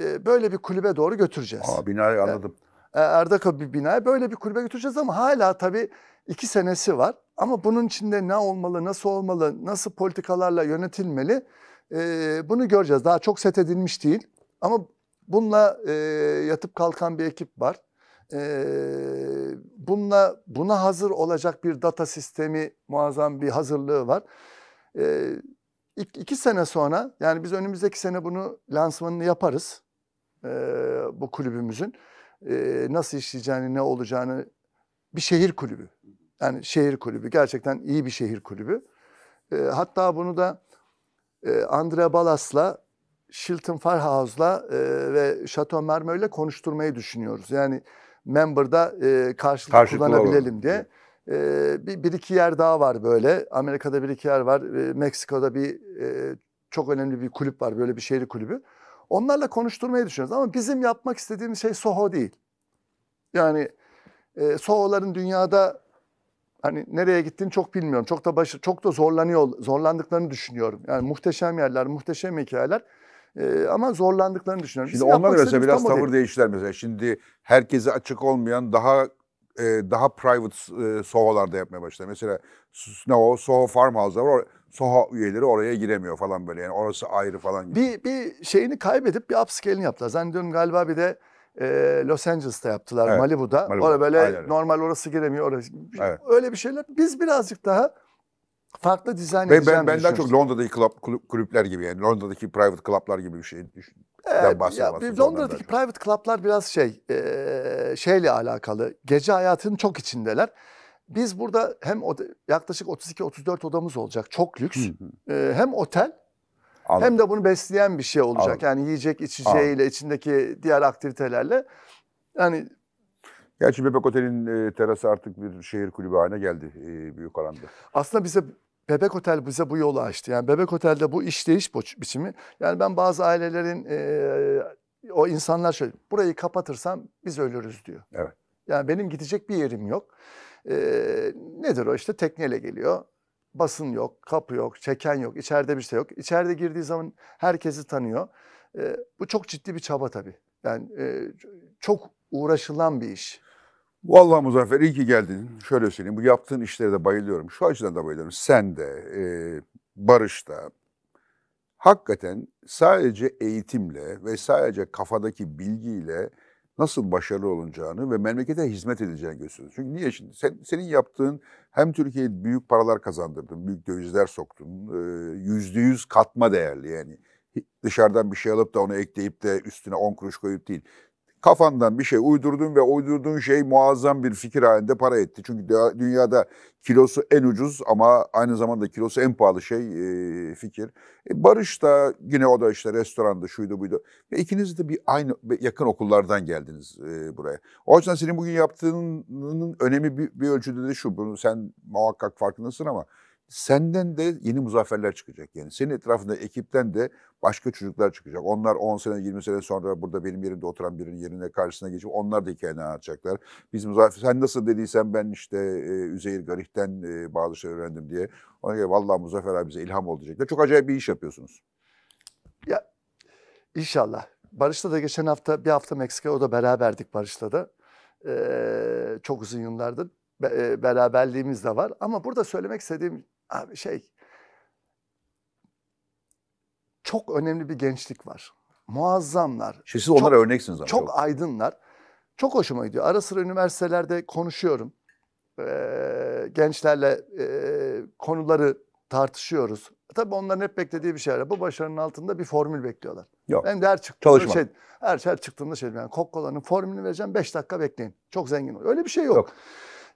Speaker 2: e, böyle bir kulübe doğru götüreceğiz. Aa, binayı anladım. E, Ardeko bir binayı böyle bir kulübe götüreceğiz ama hala tabii iki senesi var. Ama bunun içinde ne olmalı, nasıl olmalı, nasıl politikalarla yönetilmeli e, bunu göreceğiz. Daha çok set edilmiş değil. Ama Bununla e, yatıp kalkan bir ekip var. E, bununla buna hazır olacak bir data sistemi muazzam bir hazırlığı var. E, iki, iki sene sonra yani biz önümüzdeki sene bunu lansmanını yaparız. E, bu kulübümüzün e, nasıl işleyeceğini ne olacağını bir şehir kulübü. Yani şehir kulübü gerçekten iyi bir şehir kulübü. E, hatta bunu da e, Andrea Balas'la Shilton Farhouse'la e, ve Chateau Marmeux'le konuşturmayı düşünüyoruz. Yani member'da e, karşılık Karşılıklı kullanabilelim diye. E, bir, bir iki yer daha var böyle. Amerika'da bir iki yer var. E, Meksiko'da bir e, çok önemli bir kulüp var. Böyle bir şehri kulübü. Onlarla konuşturmayı düşünüyoruz. Ama bizim yapmak istediğimiz şey Soho değil. Yani e, Soho'ların dünyada hani nereye gittiğini çok bilmiyorum. Çok da başı, çok da zorlanıyor, zorlandıklarını düşünüyorum. Yani muhteşem yerler, muhteşem hikayeler. E, ama zorlandıklarını düşünüyorum. Şimdi onlar mesela biraz tavır
Speaker 1: değiştiler mesela. Şimdi herkese açık olmayan daha e, daha private e, Soho'larda yapmaya başladı. Mesela ne o Soho Farmhouse'da var. Soho üyeleri oraya giremiyor falan böyle. Yani orası ayrı falan. Gibi.
Speaker 2: Bir, bir şeyini kaybedip bir upscale'ini yaptılar. Zannediyorum galiba bir de e, Los Angeles'ta yaptılar evet, Malibu'da. Malibu. Orada böyle Aynen. normal orası giremiyor. Orası. Evet. Öyle bir şeyler. Biz birazcık daha farklı dizayn ben, edeceğim. Ben, ben daha çok
Speaker 1: Londra'daki club, kulüpler gibi yani Londra'daki private club'lar gibi bir şey düşün. Evet, ya,
Speaker 2: Londra'daki private club'lar biraz şey e, şeyle alakalı. Gece hayatının çok içindeler. Biz burada hem yaklaşık 32-34 odamız olacak. Çok lüks. Hı hı. E, hem otel Anladım. hem de bunu besleyen bir şey olacak. Anladım. Yani yiyecek, içeceğiyle, Anladım. içindeki diğer aktivitelerle. Yani
Speaker 1: Gerçi Bebek Otel'in e, terası artık bir şehir kulübü haline geldi e, büyük oranda.
Speaker 2: Aslında bize Bebek Otel bize bu yolu açtı. Yani Bebek Otel'de bu işleyiş biçimi. Yani ben bazı ailelerin e, o insanlar şöyle burayı kapatırsam biz ölürüz diyor. Evet. Yani benim gidecek bir yerim yok. E, nedir o işte tekneyle geliyor. Basın yok, kapı yok, çeken yok, içeride bir şey yok. İçeride girdiği zaman herkesi tanıyor. E, bu çok ciddi bir çaba tabii. Yani e, çok uğraşılan bir iş. Vallahi
Speaker 1: Muzaffer iyi ki geldin. Şöyle söyleyeyim bu yaptığın işlere de bayılıyorum. Şu açıdan da bayılıyorum. Sen de, e, Barış da. Hakikaten sadece eğitimle ve sadece kafadaki bilgiyle nasıl başarılı olunacağını ve memlekete hizmet edileceğini gösteriyor. Çünkü niye şimdi sen, senin yaptığın hem Türkiye'ye büyük paralar kazandırdın, büyük dövizler soktun, e, yüzde yüz katma değerli yani dışarıdan bir şey alıp da onu ekleyip de üstüne on kuruş koyup değil. Kafandan bir şey uydurdun ve uydurduğun şey muazzam bir fikir halinde para etti. Çünkü dünyada kilosu en ucuz ama aynı zamanda kilosu en pahalı şey e, fikir. E, Barış da yine o da işte restoranda şuydu buydu. Ve ikiniz de bir aynı yakın okullardan geldiniz e, buraya. O yüzden senin bugün yaptığının önemi bir, bir ölçüde de şu. Bunu sen muhakkak farkındasın ama Senden de yeni muzafferler çıkacak yani. Senin etrafında ekipten de başka çocuklar çıkacak. Onlar 10 sene, 20 sene sonra burada benim yerimde oturan birinin yerine karşısına geçip onlar da hikayeni anlatacaklar. Biz muzaffer, sen nasıl dediysen ben işte e, Üzeyir Garih'ten e, bazı şeyler öğrendim diye. Ona göre vallahi Muzaffer abi bize ilham olacaklar. Çok acayip bir iş yapıyorsunuz.
Speaker 2: Ya inşallah. Barış'la da geçen hafta bir hafta Meksika o da beraberdik Barış'la da. Ee, çok uzun yıllardır be, beraberliğimiz de var. Ama burada söylemek istediğim Abi şey çok önemli bir gençlik var. Muazzamlar. Şimdi siz onlara çok, örneksiniz ama. Çok, çok aydınlar. Çok hoşuma gidiyor. Ara sıra üniversitelerde konuşuyorum. Ee, gençlerle e, konuları tartışıyoruz. Tabii onların hep beklediği bir şey var. Bu başarının altında bir formül bekliyorlar. Yok. Ben de her çıktığımda şey, her, her çıktığımda şey yani Coca-Cola'nın formülünü vereceğim 5 dakika bekleyin. Çok zengin oluyor. Öyle bir şey yok. yok.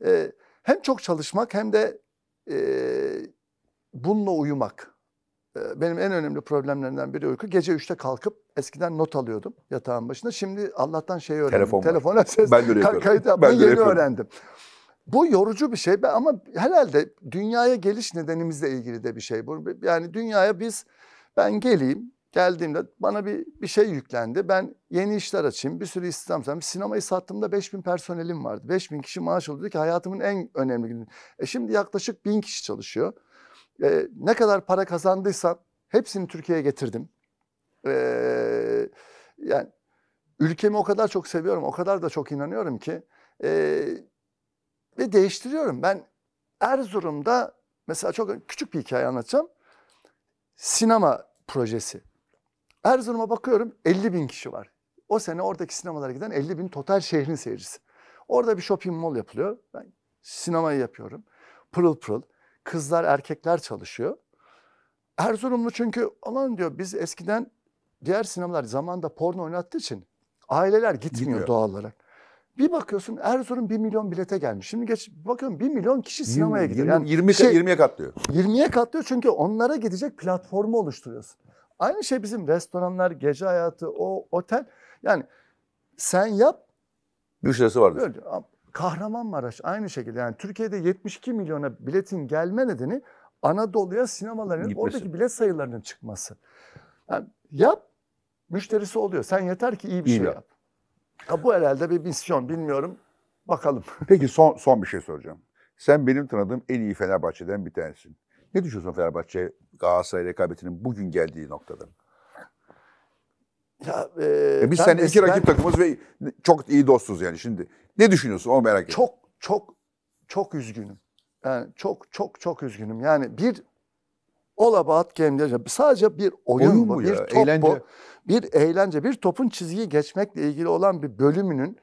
Speaker 2: Ee, hem çok çalışmak hem de e, bununla uyumak. E, benim en önemli problemlerimden biri uyku. Gece 3'te kalkıp eskiden not alıyordum yatağın başında. Şimdi Allah'tan şeyi öğrendim. Telefon Telefona ses ben de kay- kayıt yapmayı ben de yeni yapıyorum. öğrendim. Bu yorucu bir şey ama herhalde dünyaya geliş nedenimizle ilgili de bir şey bu. Yani dünyaya biz ben geleyim geldiğimde bana bir, bir şey yüklendi. Ben yeni işler açayım, bir sürü istihdam sağlayayım. Sinemayı sattığımda 5000 personelim vardı. 5000 kişi maaş alıyordu ki hayatımın en önemli günü. E şimdi yaklaşık 1000 kişi çalışıyor. E, ne kadar para kazandıysam hepsini Türkiye'ye getirdim. E, yani ülkemi o kadar çok seviyorum, o kadar da çok inanıyorum ki. E, ve değiştiriyorum. Ben Erzurum'da mesela çok küçük bir hikaye anlatacağım. Sinema projesi. Erzurum'a bakıyorum 50 bin kişi var. O sene oradaki sinemalara giden 50 bin total şehrin seyircisi. Orada bir shopping mall yapılıyor. Ben sinemayı yapıyorum. Pırıl pırıl. Kızlar erkekler çalışıyor. Erzurumlu çünkü alan diyor biz eskiden diğer sinemalar zamanda porno oynattığı için aileler gitmiyor Gidiyor. doğal olarak. Bir bakıyorsun Erzurum 1 milyon bilete gelmiş. Şimdi geç bakıyorum 1 milyon kişi sinemaya gidiyor. 20, 20 şey, 20'ye katlıyor. 20'ye katlıyor çünkü onlara gidecek platformu oluşturuyorsun. Aynı şey bizim restoranlar, gece hayatı, o otel. Yani sen yap. Müşterisi vardır. Böyle, Kahramanmaraş aynı şekilde. Yani Türkiye'de 72 milyona biletin gelme nedeni Anadolu'ya sinemaların Gitmesi. oradaki bilet sayılarının çıkması. Yani yap, müşterisi oluyor. Sen yeter ki iyi bir iyi şey yap. yap. Ha, bu herhalde bir misyon bilmiyorum. Bakalım. Peki
Speaker 1: son son bir şey soracağım. Sen benim tanıdığım en iyi Fenerbahçe'den bir tanesin. Ne düşünüyorsun Fenerbahçe Galatasaray rekabetinin bugün geldiği noktada?
Speaker 2: Ya, e, e biz sen iki rakip ben... takımız
Speaker 1: ve çok iyi dostuz yani şimdi. Ne düşünüyorsun onu merak ediyorum. Çok
Speaker 2: çok çok üzgünüm. Yani çok çok çok üzgünüm. Yani bir all about Sadece bir oyun, oyun bu, bir ya, top eğlence. bu. Bir eğlence, bir topun çizgiyi geçmekle ilgili olan bir bölümünün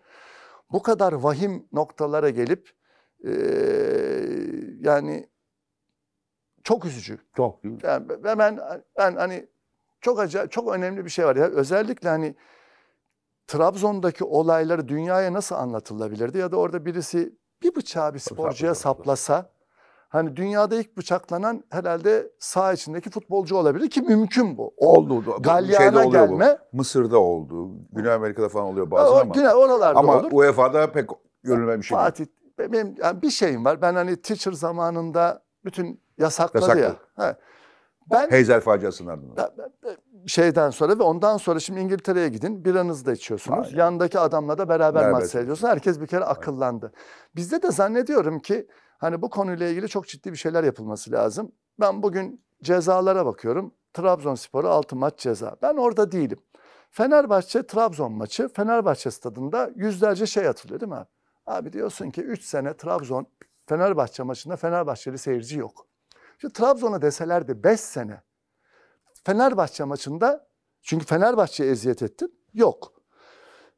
Speaker 2: bu kadar vahim noktalara gelip e, yani çok üzücü. Çok. Yani ben ben hani çok acayip, çok önemli bir şey var ya. Özellikle hani Trabzon'daki olayları dünyaya nasıl anlatılabilirdi ya da orada birisi bir bıçağı bir sporcuya saplasa hani dünyada ilk bıçaklanan herhalde sağ içindeki futbolcu olabilir ki mümkün bu. O oldu. Galyana gelme.
Speaker 1: Bu. Mısır'da oldu. Güney Amerika'da falan oluyor bazen o, ama. Güney oralarda ama olur. Ama UEFA'da pek görülmemiş bir şey. Fatih
Speaker 2: benim yani bir şeyim var. Ben hani teacher zamanında bütün Yasakladı, Yasaklı. ya. He. Ben
Speaker 1: Heyzel faciasının
Speaker 2: ardından. Şeyden sonra ve ondan sonra şimdi İngiltere'ye gidin. Biranızı da içiyorsunuz. Aynen. Yandaki adamla da beraber, beraber maç Herkes bir kere akıllandı. Aynen. Bizde de zannediyorum ki hani bu konuyla ilgili çok ciddi bir şeyler yapılması lazım. Ben bugün cezalara bakıyorum. Trabzonspor'a 6 maç ceza. Ben orada değilim. Fenerbahçe Trabzon maçı Fenerbahçe stadında yüzlerce şey atılıyor değil mi abi? Abi diyorsun ki 3 sene Trabzon Fenerbahçe maçında Fenerbahçeli seyirci yok. Şu Trabzon'a deselerdi 5 sene Fenerbahçe maçında çünkü Fenerbahçe'ye eziyet ettin. Yok.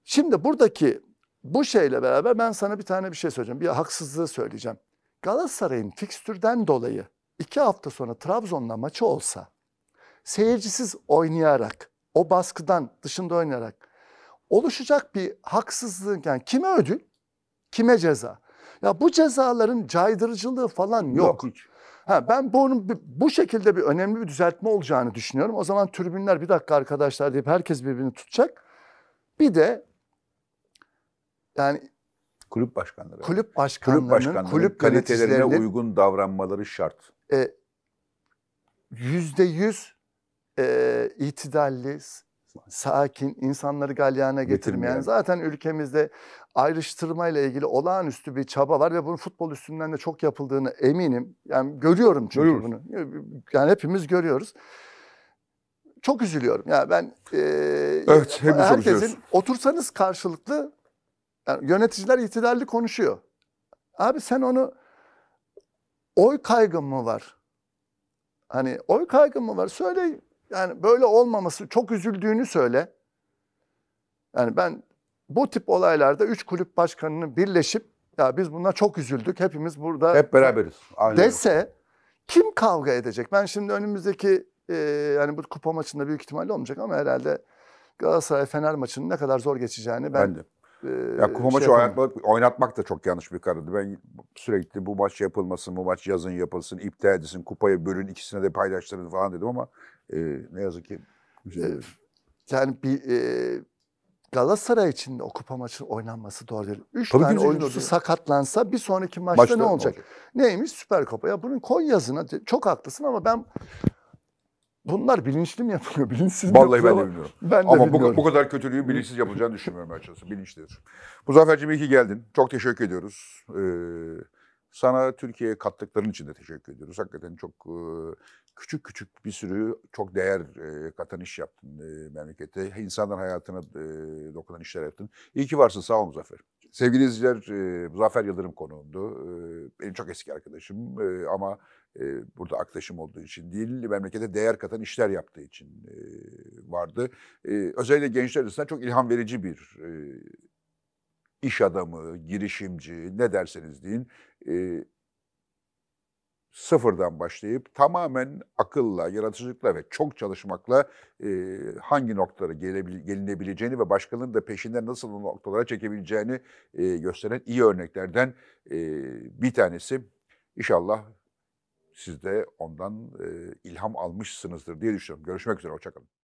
Speaker 2: Şimdi buradaki bu şeyle beraber ben sana bir tane bir şey söyleyeceğim. Bir haksızlığı söyleyeceğim. Galatasaray'ın fikstürden dolayı iki hafta sonra Trabzon'la maçı olsa seyircisiz oynayarak o baskıdan dışında oynayarak oluşacak bir haksızlığın yani kime ödül kime ceza? Ya bu cezaların caydırıcılığı falan yok. yok hiç. Ha, ben bunun bu şekilde bir önemli bir düzeltme olacağını düşünüyorum. O zaman tribünler bir dakika arkadaşlar deyip herkes birbirini tutacak. Bir de yani kulüp başkanları. Kulüp başkanlarının kulüp, başkanlarının kulüp kalitelerine uygun
Speaker 1: davranmaları şart.
Speaker 2: E, yüzde yüz e, itidalli, sakin, insanları galyana getirmeyen, yani. zaten ülkemizde ayrıştırmayla ilgili olağanüstü bir çaba var ve bunu futbol üstünden de çok yapıldığını eminim. Yani görüyorum çünkü Görüyoruz. bunu. Yani hepimiz görüyoruz. Çok üzülüyorum. Ya yani ben e, evet, herkesin otursanız karşılıklı yani yöneticiler itidarlı konuşuyor. Abi sen onu oy kaygın mı var? Hani oy kaygın mı var? Söyle yani böyle olmaması çok üzüldüğünü söyle. Yani ben bu tip olaylarda üç kulüp başkanının birleşip ya biz buna çok üzüldük hepimiz burada. Hep beraberiz. Aynen. Dese kim kavga edecek? Ben şimdi önümüzdeki e, yani bu kupa maçında büyük ihtimalle olmayacak ama herhalde Galatasaray Fener maçının ne kadar zor geçeceğini ben, ben de.
Speaker 1: E, ya kupa şey maçı oynatmak, oynatmak da çok yanlış bir karardı. Ben sürekli bu maç yapılmasın, bu maç yazın yapılsın, iptal edilsin, kupayı bölün, ikisine de paylaştırın
Speaker 2: falan dedim ama e, ne yazık ki. E, yani bir e, Galatasaray için o kupa maçının oynanması doğru değil. Üç Tabii tane oyuncusu sakatlansa bir sonraki maçta, maçta ne olacak? olacak? Neymiş Süper Kupa? Ya bunun Konya'sına çok haklısın ama ben bunlar bilinçli mi yapılıyor, bilinçsiz mi Vallahi yapılıyor? ben de bilmiyorum. Ben de ama bilmiyorum. Bu, bu kadar
Speaker 1: kötülüğü bilinçsiz yapılacağını düşünmüyorum açıkçası. Bilinçlidir. Muzaffer'cim iyi ki geldin. Çok teşekkür ediyoruz. Ee, sana Türkiye'ye kattıkların için de teşekkür ediyoruz. Hakikaten çok küçük küçük bir sürü çok değer katan iş yaptın memlekete, İnsanların hayatına dokunan işler yaptın. İyi ki varsın. Sağ ol Muzaffer. Sevgili izleyiciler, Muzaffer Yıldırım konuğumdu. Benim çok eski arkadaşım ama burada arkadaşım olduğu için değil, memlekete değer katan işler yaptığı için vardı. Özellikle gençler arasında çok ilham verici bir iş adamı, girişimci, ne derseniz deyin e, sıfırdan başlayıp tamamen akılla, yaratıcılıkla ve çok çalışmakla e, hangi noktalara gelinebileceğini ve başkalarının da peşinden nasıl o noktalara çekebileceğini e, gösteren iyi örneklerden e, bir tanesi. İnşallah siz de ondan e, ilham almışsınızdır diye düşünüyorum. Görüşmek üzere, hoşçakalın.